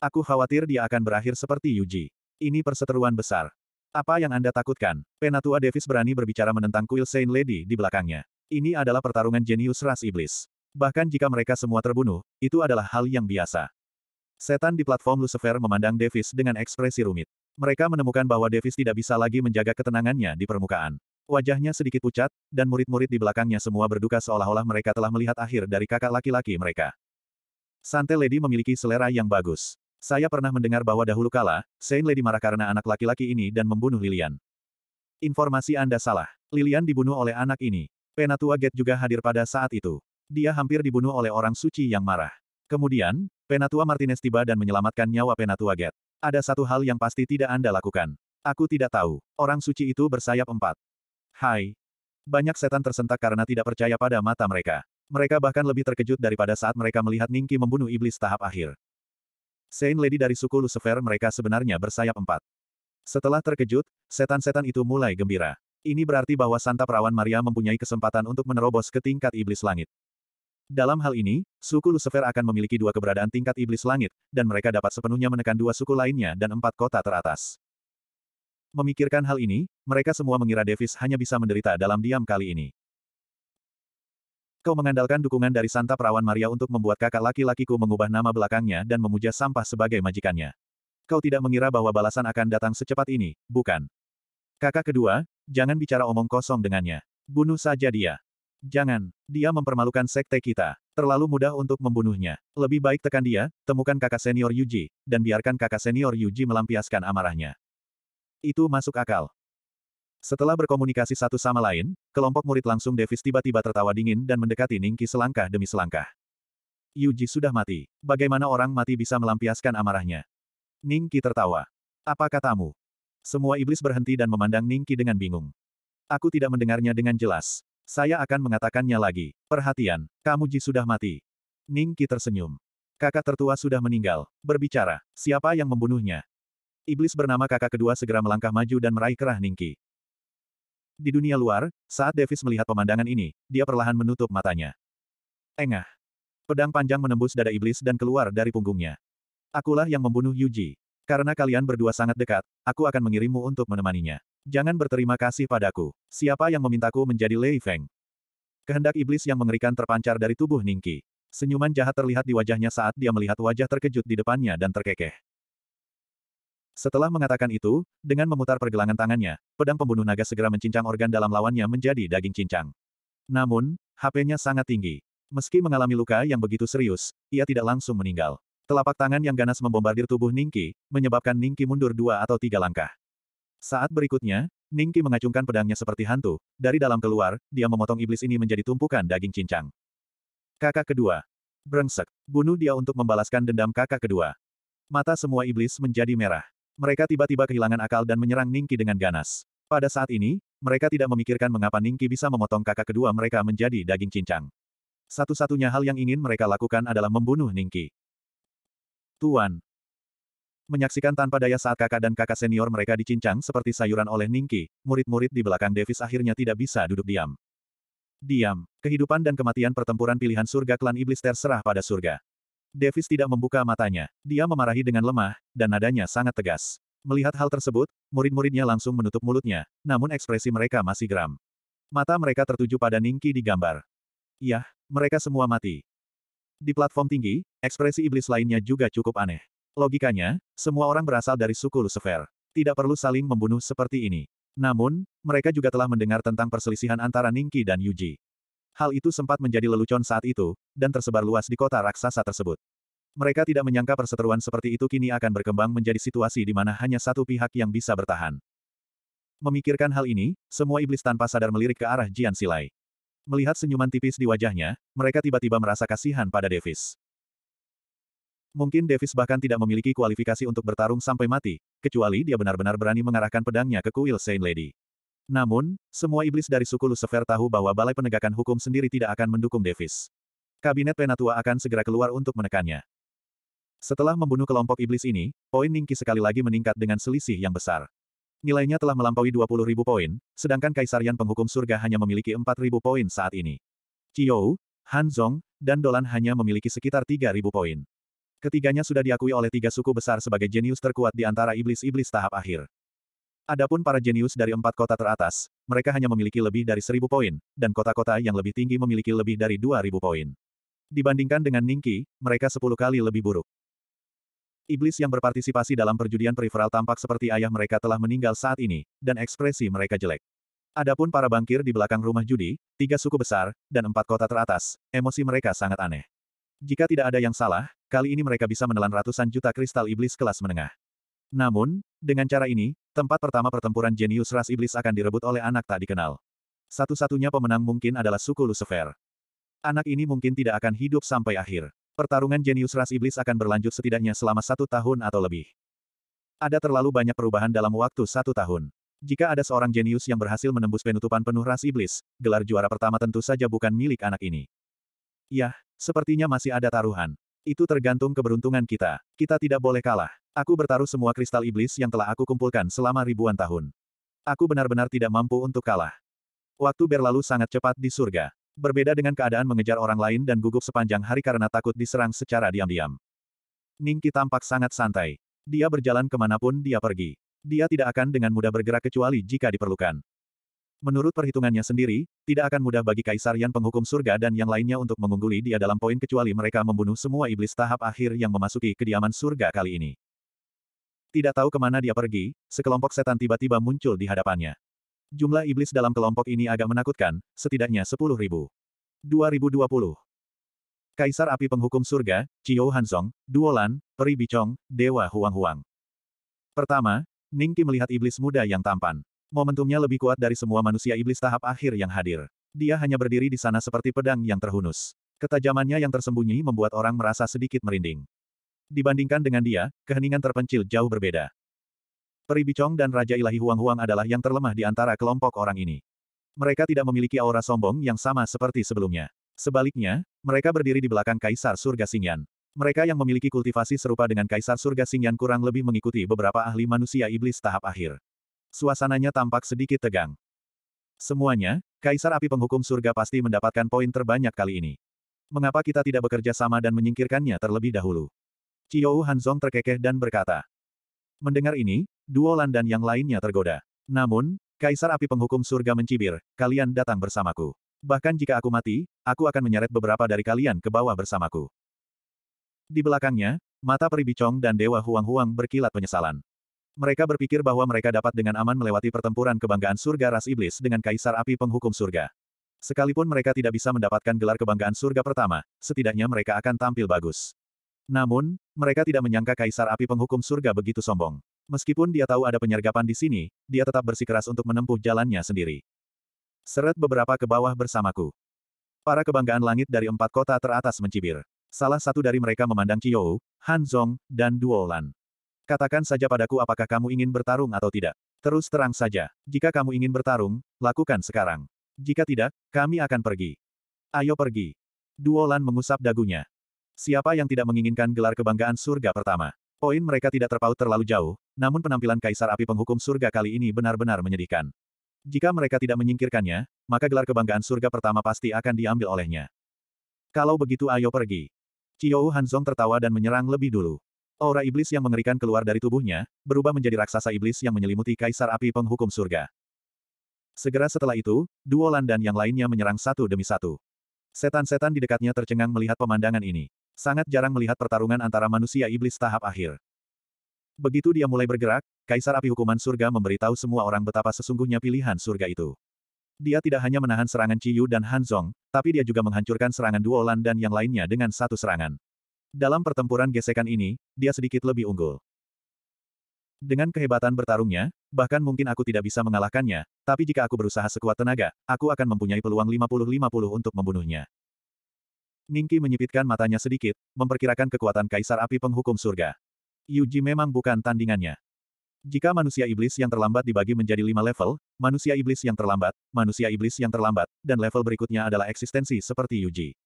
Aku khawatir dia akan berakhir seperti Yuji. Ini perseteruan besar. Apa yang Anda takutkan? Penatua Davis berani berbicara menentang kuil Saint Lady di belakangnya. Ini adalah pertarungan jenius ras iblis. Bahkan jika mereka semua terbunuh, itu adalah hal yang biasa. Setan di platform Lucifer memandang Davis dengan ekspresi rumit. Mereka menemukan bahwa Davis tidak bisa lagi menjaga ketenangannya di permukaan. Wajahnya sedikit pucat, dan murid-murid di belakangnya semua berduka seolah-olah mereka telah melihat akhir dari kakak laki-laki mereka. Sante Lady memiliki selera yang bagus. Saya pernah mendengar bahwa dahulu kala, Saint Lady marah karena anak laki-laki ini dan membunuh Lilian. Informasi Anda salah. Lilian dibunuh oleh anak ini. Penatua Get juga hadir pada saat itu. Dia hampir dibunuh oleh orang suci yang marah. Kemudian, Penatua Martinez tiba dan menyelamatkan nyawa Penatua Get. Ada satu hal yang pasti tidak Anda lakukan. Aku tidak tahu. Orang suci itu bersayap empat. Hai. Banyak setan tersentak karena tidak percaya pada mata mereka. Mereka bahkan lebih terkejut daripada saat mereka melihat Ningki membunuh iblis tahap akhir. Saint Lady dari suku Lucifer mereka sebenarnya bersayap empat. Setelah terkejut, setan-setan itu mulai gembira. Ini berarti bahwa Santa Perawan Maria mempunyai kesempatan untuk menerobos ke tingkat iblis langit. Dalam hal ini, suku Lucifer akan memiliki dua keberadaan tingkat iblis langit, dan mereka dapat sepenuhnya menekan dua suku lainnya dan empat kota teratas. Memikirkan hal ini, mereka semua mengira Davis hanya bisa menderita dalam diam kali ini. Kau mengandalkan dukungan dari Santa Perawan Maria untuk membuat kakak laki-lakiku mengubah nama belakangnya dan memuja sampah sebagai majikannya. Kau tidak mengira bahwa balasan akan datang secepat ini, bukan? Kakak kedua, jangan bicara omong kosong dengannya. Bunuh saja dia. Jangan. Dia mempermalukan sekte kita. Terlalu mudah untuk membunuhnya. Lebih baik tekan dia, temukan kakak senior Yuji, dan biarkan kakak senior Yuji melampiaskan amarahnya. Itu masuk akal. Setelah berkomunikasi satu sama lain, kelompok murid langsung Davis tiba-tiba tertawa dingin dan mendekati Ningki selangkah demi selangkah. Yuji sudah mati. Bagaimana orang mati bisa melampiaskan amarahnya? Ningki tertawa. Apa katamu? Semua iblis berhenti dan memandang Ningki dengan bingung. Aku tidak mendengarnya dengan jelas. Saya akan mengatakannya lagi. Perhatian, kamu Ji sudah mati. Ningki tersenyum. Kakak tertua sudah meninggal. Berbicara, siapa yang membunuhnya? Iblis bernama kakak kedua segera melangkah maju dan meraih kerah Ningki. Di dunia luar, saat Davis melihat pemandangan ini, dia perlahan menutup matanya. Engah. Pedang panjang menembus dada iblis dan keluar dari punggungnya. Akulah yang membunuh Yuji. Karena kalian berdua sangat dekat, aku akan mengirimmu untuk menemaninya. Jangan berterima kasih padaku. Siapa yang memintaku menjadi Lei Feng? Kehendak iblis yang mengerikan terpancar dari tubuh Ningki. Senyuman jahat terlihat di wajahnya saat dia melihat wajah terkejut di depannya dan terkekeh. Setelah mengatakan itu, dengan memutar pergelangan tangannya, pedang pembunuh naga segera mencincang organ dalam lawannya menjadi daging cincang. Namun, HP-nya sangat tinggi. Meski mengalami luka yang begitu serius, ia tidak langsung meninggal. Telapak tangan yang ganas membombardir tubuh Ningki, menyebabkan Ningki mundur dua atau tiga langkah. Saat berikutnya, Ningki mengacungkan pedangnya seperti hantu, dari dalam keluar, dia memotong iblis ini menjadi tumpukan daging cincang. Kakak kedua. Brengsek, bunuh dia untuk membalaskan dendam kakak kedua. Mata semua iblis menjadi merah. Mereka tiba-tiba kehilangan akal dan menyerang Ningki dengan ganas. Pada saat ini, mereka tidak memikirkan mengapa Ningki bisa memotong kakak kedua mereka menjadi daging cincang. Satu-satunya hal yang ingin mereka lakukan adalah membunuh Ningki. Tuan. Menyaksikan tanpa daya saat kakak dan kakak senior mereka dicincang seperti sayuran oleh Ningki, murid-murid di belakang Davis akhirnya tidak bisa duduk diam. Diam. Kehidupan dan kematian pertempuran pilihan surga klan iblis terserah pada surga. Davis tidak membuka matanya. Dia memarahi dengan lemah, dan nadanya sangat tegas. Melihat hal tersebut, murid-muridnya langsung menutup mulutnya, namun ekspresi mereka masih geram. Mata mereka tertuju pada Ningki di gambar. Yah, mereka semua mati. Di platform tinggi, ekspresi iblis lainnya juga cukup aneh. Logikanya, semua orang berasal dari suku Lucifer. Tidak perlu saling membunuh seperti ini. Namun, mereka juga telah mendengar tentang perselisihan antara Ningki dan Yuji. Hal itu sempat menjadi lelucon saat itu, dan tersebar luas di kota raksasa tersebut. Mereka tidak menyangka perseteruan seperti itu kini akan berkembang menjadi situasi di mana hanya satu pihak yang bisa bertahan. Memikirkan hal ini, semua iblis tanpa sadar melirik ke arah Jian Silai. Melihat senyuman tipis di wajahnya, mereka tiba-tiba merasa kasihan pada Davis. Mungkin Davis bahkan tidak memiliki kualifikasi untuk bertarung sampai mati, kecuali dia benar-benar berani mengarahkan pedangnya ke kuil Saint Lady. Namun, semua iblis dari suku Lucifer tahu bahwa Balai Penegakan Hukum sendiri tidak akan mendukung Davis. Kabinet Penatua akan segera keluar untuk menekannya. Setelah membunuh kelompok iblis ini, poin Ningki sekali lagi meningkat dengan selisih yang besar. Nilainya telah melampaui 20.000 poin, sedangkan Kaisarian Penghukum Surga hanya memiliki 4.000 poin saat ini. Qiyou, Han Zong, dan Dolan hanya memiliki sekitar 3.000 poin. Ketiganya sudah diakui oleh tiga suku besar sebagai jenius terkuat di antara iblis-iblis tahap akhir. Adapun para jenius dari empat kota teratas, mereka hanya memiliki lebih dari seribu poin, dan kota-kota yang lebih tinggi memiliki lebih dari dua ribu poin. Dibandingkan dengan Ningki, mereka sepuluh kali lebih buruk. Iblis yang berpartisipasi dalam perjudian peripheral tampak seperti ayah mereka telah meninggal saat ini, dan ekspresi mereka jelek. Adapun para bangkir di belakang rumah judi, tiga suku besar, dan empat kota teratas, emosi mereka sangat aneh. Jika tidak ada yang salah, kali ini mereka bisa menelan ratusan juta kristal iblis kelas menengah. Namun, dengan cara ini, tempat pertama pertempuran jenius ras iblis akan direbut oleh anak tak dikenal. Satu-satunya pemenang mungkin adalah suku Lucifer. Anak ini mungkin tidak akan hidup sampai akhir. Pertarungan jenius ras iblis akan berlanjut setidaknya selama satu tahun atau lebih. Ada terlalu banyak perubahan dalam waktu satu tahun. Jika ada seorang jenius yang berhasil menembus penutupan penuh ras iblis, gelar juara pertama tentu saja bukan milik anak ini. Yah, sepertinya masih ada taruhan. Itu tergantung keberuntungan kita. Kita tidak boleh kalah. Aku bertaruh semua kristal iblis yang telah aku kumpulkan selama ribuan tahun. Aku benar-benar tidak mampu untuk kalah. Waktu berlalu sangat cepat di surga. Berbeda dengan keadaan mengejar orang lain dan gugup sepanjang hari karena takut diserang secara diam-diam. Ningki tampak sangat santai. Dia berjalan kemanapun dia pergi. Dia tidak akan dengan mudah bergerak kecuali jika diperlukan. Menurut perhitungannya sendiri, tidak akan mudah bagi Kaisar Yan penghukum surga dan yang lainnya untuk mengungguli dia dalam poin kecuali mereka membunuh semua iblis tahap akhir yang memasuki kediaman surga kali ini. Tidak tahu kemana dia pergi, sekelompok setan tiba-tiba muncul di hadapannya. Jumlah iblis dalam kelompok ini agak menakutkan, setidaknya 10.000. 2020. Kaisar Api Penghukum Surga, Chiyo Hanzong, Duolan, Peri Bicong, Dewa Huang-Huang. Pertama, Ningki melihat iblis muda yang tampan. Momentumnya lebih kuat dari semua manusia iblis tahap akhir yang hadir. Dia hanya berdiri di sana seperti pedang yang terhunus. Ketajamannya yang tersembunyi membuat orang merasa sedikit merinding. Dibandingkan dengan dia, keheningan terpencil jauh berbeda. Peri Bicong dan Raja Ilahi Huang-Huang adalah yang terlemah di antara kelompok orang ini. Mereka tidak memiliki aura sombong yang sama seperti sebelumnya. Sebaliknya, mereka berdiri di belakang Kaisar Surga Singyan. Mereka yang memiliki kultivasi serupa dengan Kaisar Surga Singyan kurang lebih mengikuti beberapa ahli manusia iblis tahap akhir. Suasananya tampak sedikit tegang. Semuanya, Kaisar Api Penghukum Surga pasti mendapatkan poin terbanyak kali ini. Mengapa kita tidak bekerja sama dan menyingkirkannya terlebih dahulu? Chiou Hanzong terkekeh dan berkata. Mendengar ini, Duo Lan dan yang lainnya tergoda. Namun, Kaisar Api Penghukum Surga mencibir, kalian datang bersamaku. Bahkan jika aku mati, aku akan menyeret beberapa dari kalian ke bawah bersamaku. Di belakangnya, mata Peribicong dan Dewa Huang-Huang berkilat penyesalan. Mereka berpikir bahwa mereka dapat dengan aman melewati pertempuran kebanggaan surga ras iblis dengan kaisar api penghukum surga. Sekalipun mereka tidak bisa mendapatkan gelar kebanggaan surga pertama, setidaknya mereka akan tampil bagus. Namun, mereka tidak menyangka kaisar api penghukum surga begitu sombong. Meskipun dia tahu ada penyergapan di sini, dia tetap bersikeras untuk menempuh jalannya sendiri. Seret beberapa ke bawah bersamaku. Para kebanggaan langit dari empat kota teratas mencibir. Salah satu dari mereka memandang Qiyou, Han dan Duolan. Katakan saja padaku apakah kamu ingin bertarung atau tidak. Terus terang saja. Jika kamu ingin bertarung, lakukan sekarang. Jika tidak, kami akan pergi. Ayo pergi. Duolan mengusap dagunya. Siapa yang tidak menginginkan gelar kebanggaan surga pertama? Poin mereka tidak terpaut terlalu jauh, namun penampilan Kaisar Api Penghukum Surga kali ini benar-benar menyedihkan. Jika mereka tidak menyingkirkannya, maka gelar kebanggaan surga pertama pasti akan diambil olehnya. Kalau begitu ayo pergi. Chiyou Hanzong tertawa dan menyerang lebih dulu. Aura iblis yang mengerikan keluar dari tubuhnya, berubah menjadi raksasa iblis yang menyelimuti Kaisar Api Penghukum Surga. Segera setelah itu, duo Lan dan yang lainnya menyerang satu demi satu. Setan-setan di dekatnya tercengang melihat pemandangan ini. Sangat jarang melihat pertarungan antara manusia iblis tahap akhir. Begitu dia mulai bergerak, Kaisar Api Hukuman Surga memberitahu semua orang betapa sesungguhnya pilihan surga itu. Dia tidak hanya menahan serangan Ciyu dan Hanzong, tapi dia juga menghancurkan serangan Duolan dan yang lainnya dengan satu serangan. Dalam pertempuran gesekan ini, dia sedikit lebih unggul. Dengan kehebatan bertarungnya, bahkan mungkin aku tidak bisa mengalahkannya, tapi jika aku berusaha sekuat tenaga, aku akan mempunyai peluang 50-50 untuk membunuhnya. Ningki menyipitkan matanya sedikit, memperkirakan kekuatan Kaisar Api Penghukum Surga. Yuji memang bukan tandingannya. Jika manusia iblis yang terlambat dibagi menjadi lima level, manusia iblis yang terlambat, manusia iblis yang terlambat, dan level berikutnya adalah eksistensi seperti Yuji.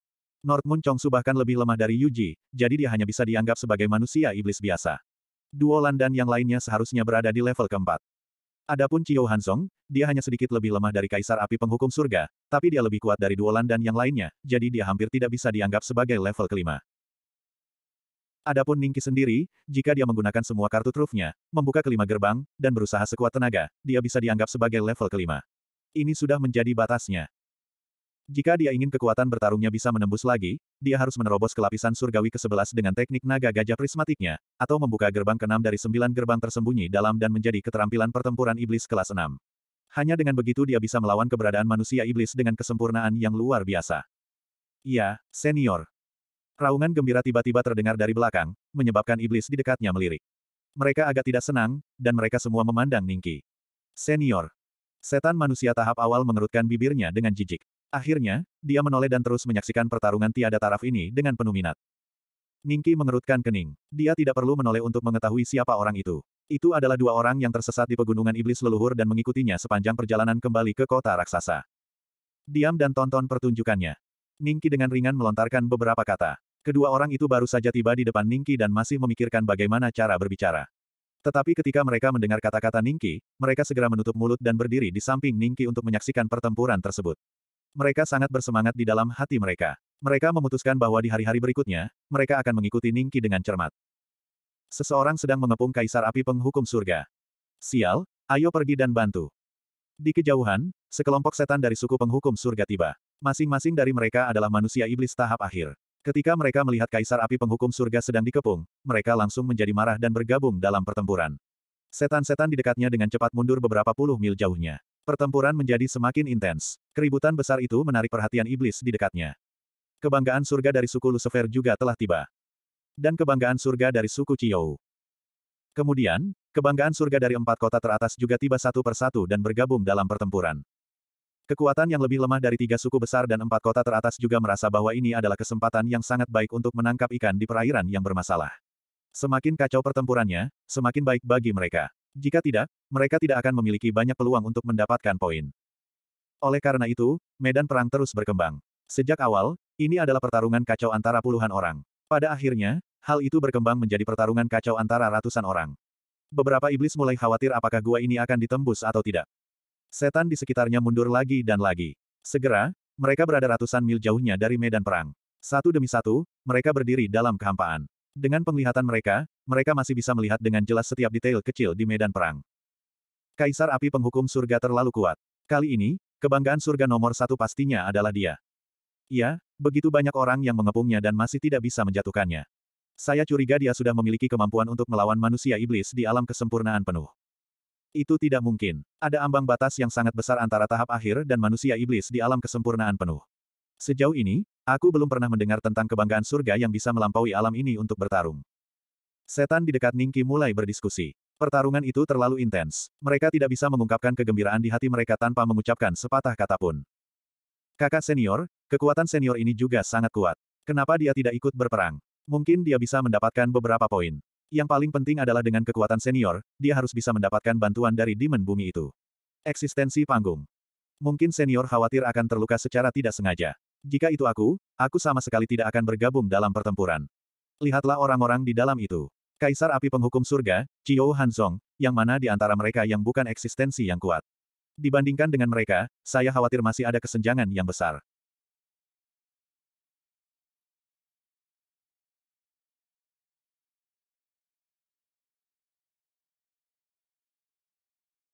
Northmoon Chongsu bahkan lebih lemah dari Yuji, jadi dia hanya bisa dianggap sebagai manusia iblis biasa. Duo Landan dan yang lainnya seharusnya berada di level keempat. Adapun Chiyo Hansong, dia hanya sedikit lebih lemah dari Kaisar Api Penghukum Surga, tapi dia lebih kuat dari Duo Landan dan yang lainnya, jadi dia hampir tidak bisa dianggap sebagai level kelima. Adapun Ningki sendiri, jika dia menggunakan semua kartu trufnya, membuka kelima gerbang, dan berusaha sekuat tenaga, dia bisa dianggap sebagai level kelima. Ini sudah menjadi batasnya. Jika dia ingin kekuatan bertarungnya bisa menembus lagi, dia harus menerobos ke lapisan surgawi ke-11 dengan teknik naga gajah prismatiknya, atau membuka gerbang ke-6 dari 9 gerbang tersembunyi dalam dan menjadi keterampilan pertempuran iblis kelas 6. Hanya dengan begitu dia bisa melawan keberadaan manusia iblis dengan kesempurnaan yang luar biasa. Iya, senior. Raungan gembira tiba-tiba terdengar dari belakang, menyebabkan iblis di dekatnya melirik. Mereka agak tidak senang, dan mereka semua memandang Ningki. Senior. Setan manusia tahap awal mengerutkan bibirnya dengan jijik. Akhirnya, dia menoleh dan terus menyaksikan pertarungan tiada taraf ini dengan penuh minat. Ningki mengerutkan kening. Dia tidak perlu menoleh untuk mengetahui siapa orang itu. Itu adalah dua orang yang tersesat di pegunungan iblis leluhur dan mengikutinya sepanjang perjalanan kembali ke kota raksasa. Diam dan tonton pertunjukannya. Ningki dengan ringan melontarkan beberapa kata. Kedua orang itu baru saja tiba di depan Ningki dan masih memikirkan bagaimana cara berbicara. Tetapi ketika mereka mendengar kata-kata Ningki, mereka segera menutup mulut dan berdiri di samping Ningki untuk menyaksikan pertempuran tersebut. Mereka sangat bersemangat di dalam hati mereka. Mereka memutuskan bahwa di hari-hari berikutnya, mereka akan mengikuti Ningki dengan cermat. Seseorang sedang mengepung kaisar api penghukum surga. Sial, ayo pergi dan bantu. Di kejauhan, sekelompok setan dari suku penghukum surga tiba. Masing-masing dari mereka adalah manusia iblis tahap akhir. Ketika mereka melihat kaisar api penghukum surga sedang dikepung, mereka langsung menjadi marah dan bergabung dalam pertempuran. Setan-setan di dekatnya dengan cepat mundur beberapa puluh mil jauhnya. Pertempuran menjadi semakin intens. Keributan besar itu menarik perhatian iblis di dekatnya. Kebanggaan surga dari suku Lucifer juga telah tiba. Dan kebanggaan surga dari suku Chiyou. Kemudian, kebanggaan surga dari empat kota teratas juga tiba satu persatu dan bergabung dalam pertempuran. Kekuatan yang lebih lemah dari tiga suku besar dan empat kota teratas juga merasa bahwa ini adalah kesempatan yang sangat baik untuk menangkap ikan di perairan yang bermasalah. Semakin kacau pertempurannya, semakin baik bagi mereka. Jika tidak, mereka tidak akan memiliki banyak peluang untuk mendapatkan poin. Oleh karena itu, medan perang terus berkembang. Sejak awal, ini adalah pertarungan kacau antara puluhan orang. Pada akhirnya, hal itu berkembang menjadi pertarungan kacau antara ratusan orang. Beberapa iblis mulai khawatir apakah gua ini akan ditembus atau tidak. Setan di sekitarnya mundur lagi dan lagi. Segera, mereka berada ratusan mil jauhnya dari medan perang. Satu demi satu, mereka berdiri dalam kehampaan. Dengan penglihatan mereka, mereka masih bisa melihat dengan jelas setiap detail kecil di medan perang. Kaisar api penghukum surga terlalu kuat. Kali ini, kebanggaan surga nomor satu pastinya adalah dia. Iya, begitu banyak orang yang mengepungnya dan masih tidak bisa menjatuhkannya. Saya curiga dia sudah memiliki kemampuan untuk melawan manusia iblis di alam kesempurnaan penuh. Itu tidak mungkin. Ada ambang batas yang sangat besar antara tahap akhir dan manusia iblis di alam kesempurnaan penuh. Sejauh ini, aku belum pernah mendengar tentang kebanggaan surga yang bisa melampaui alam ini untuk bertarung. Setan di dekat Ningki mulai berdiskusi. Pertarungan itu terlalu intens. Mereka tidak bisa mengungkapkan kegembiraan di hati mereka tanpa mengucapkan sepatah kata pun. Kakak senior, kekuatan senior ini juga sangat kuat. Kenapa dia tidak ikut berperang? Mungkin dia bisa mendapatkan beberapa poin. Yang paling penting adalah dengan kekuatan senior, dia harus bisa mendapatkan bantuan dari Demon Bumi itu. Eksistensi panggung. Mungkin senior khawatir akan terluka secara tidak sengaja. Jika itu aku, aku sama sekali tidak akan bergabung dalam pertempuran. Lihatlah orang-orang di dalam itu. Kaisar api penghukum surga, Chiyou Hanzong, yang mana di antara mereka yang bukan eksistensi yang kuat. Dibandingkan dengan mereka, saya khawatir masih ada kesenjangan yang besar.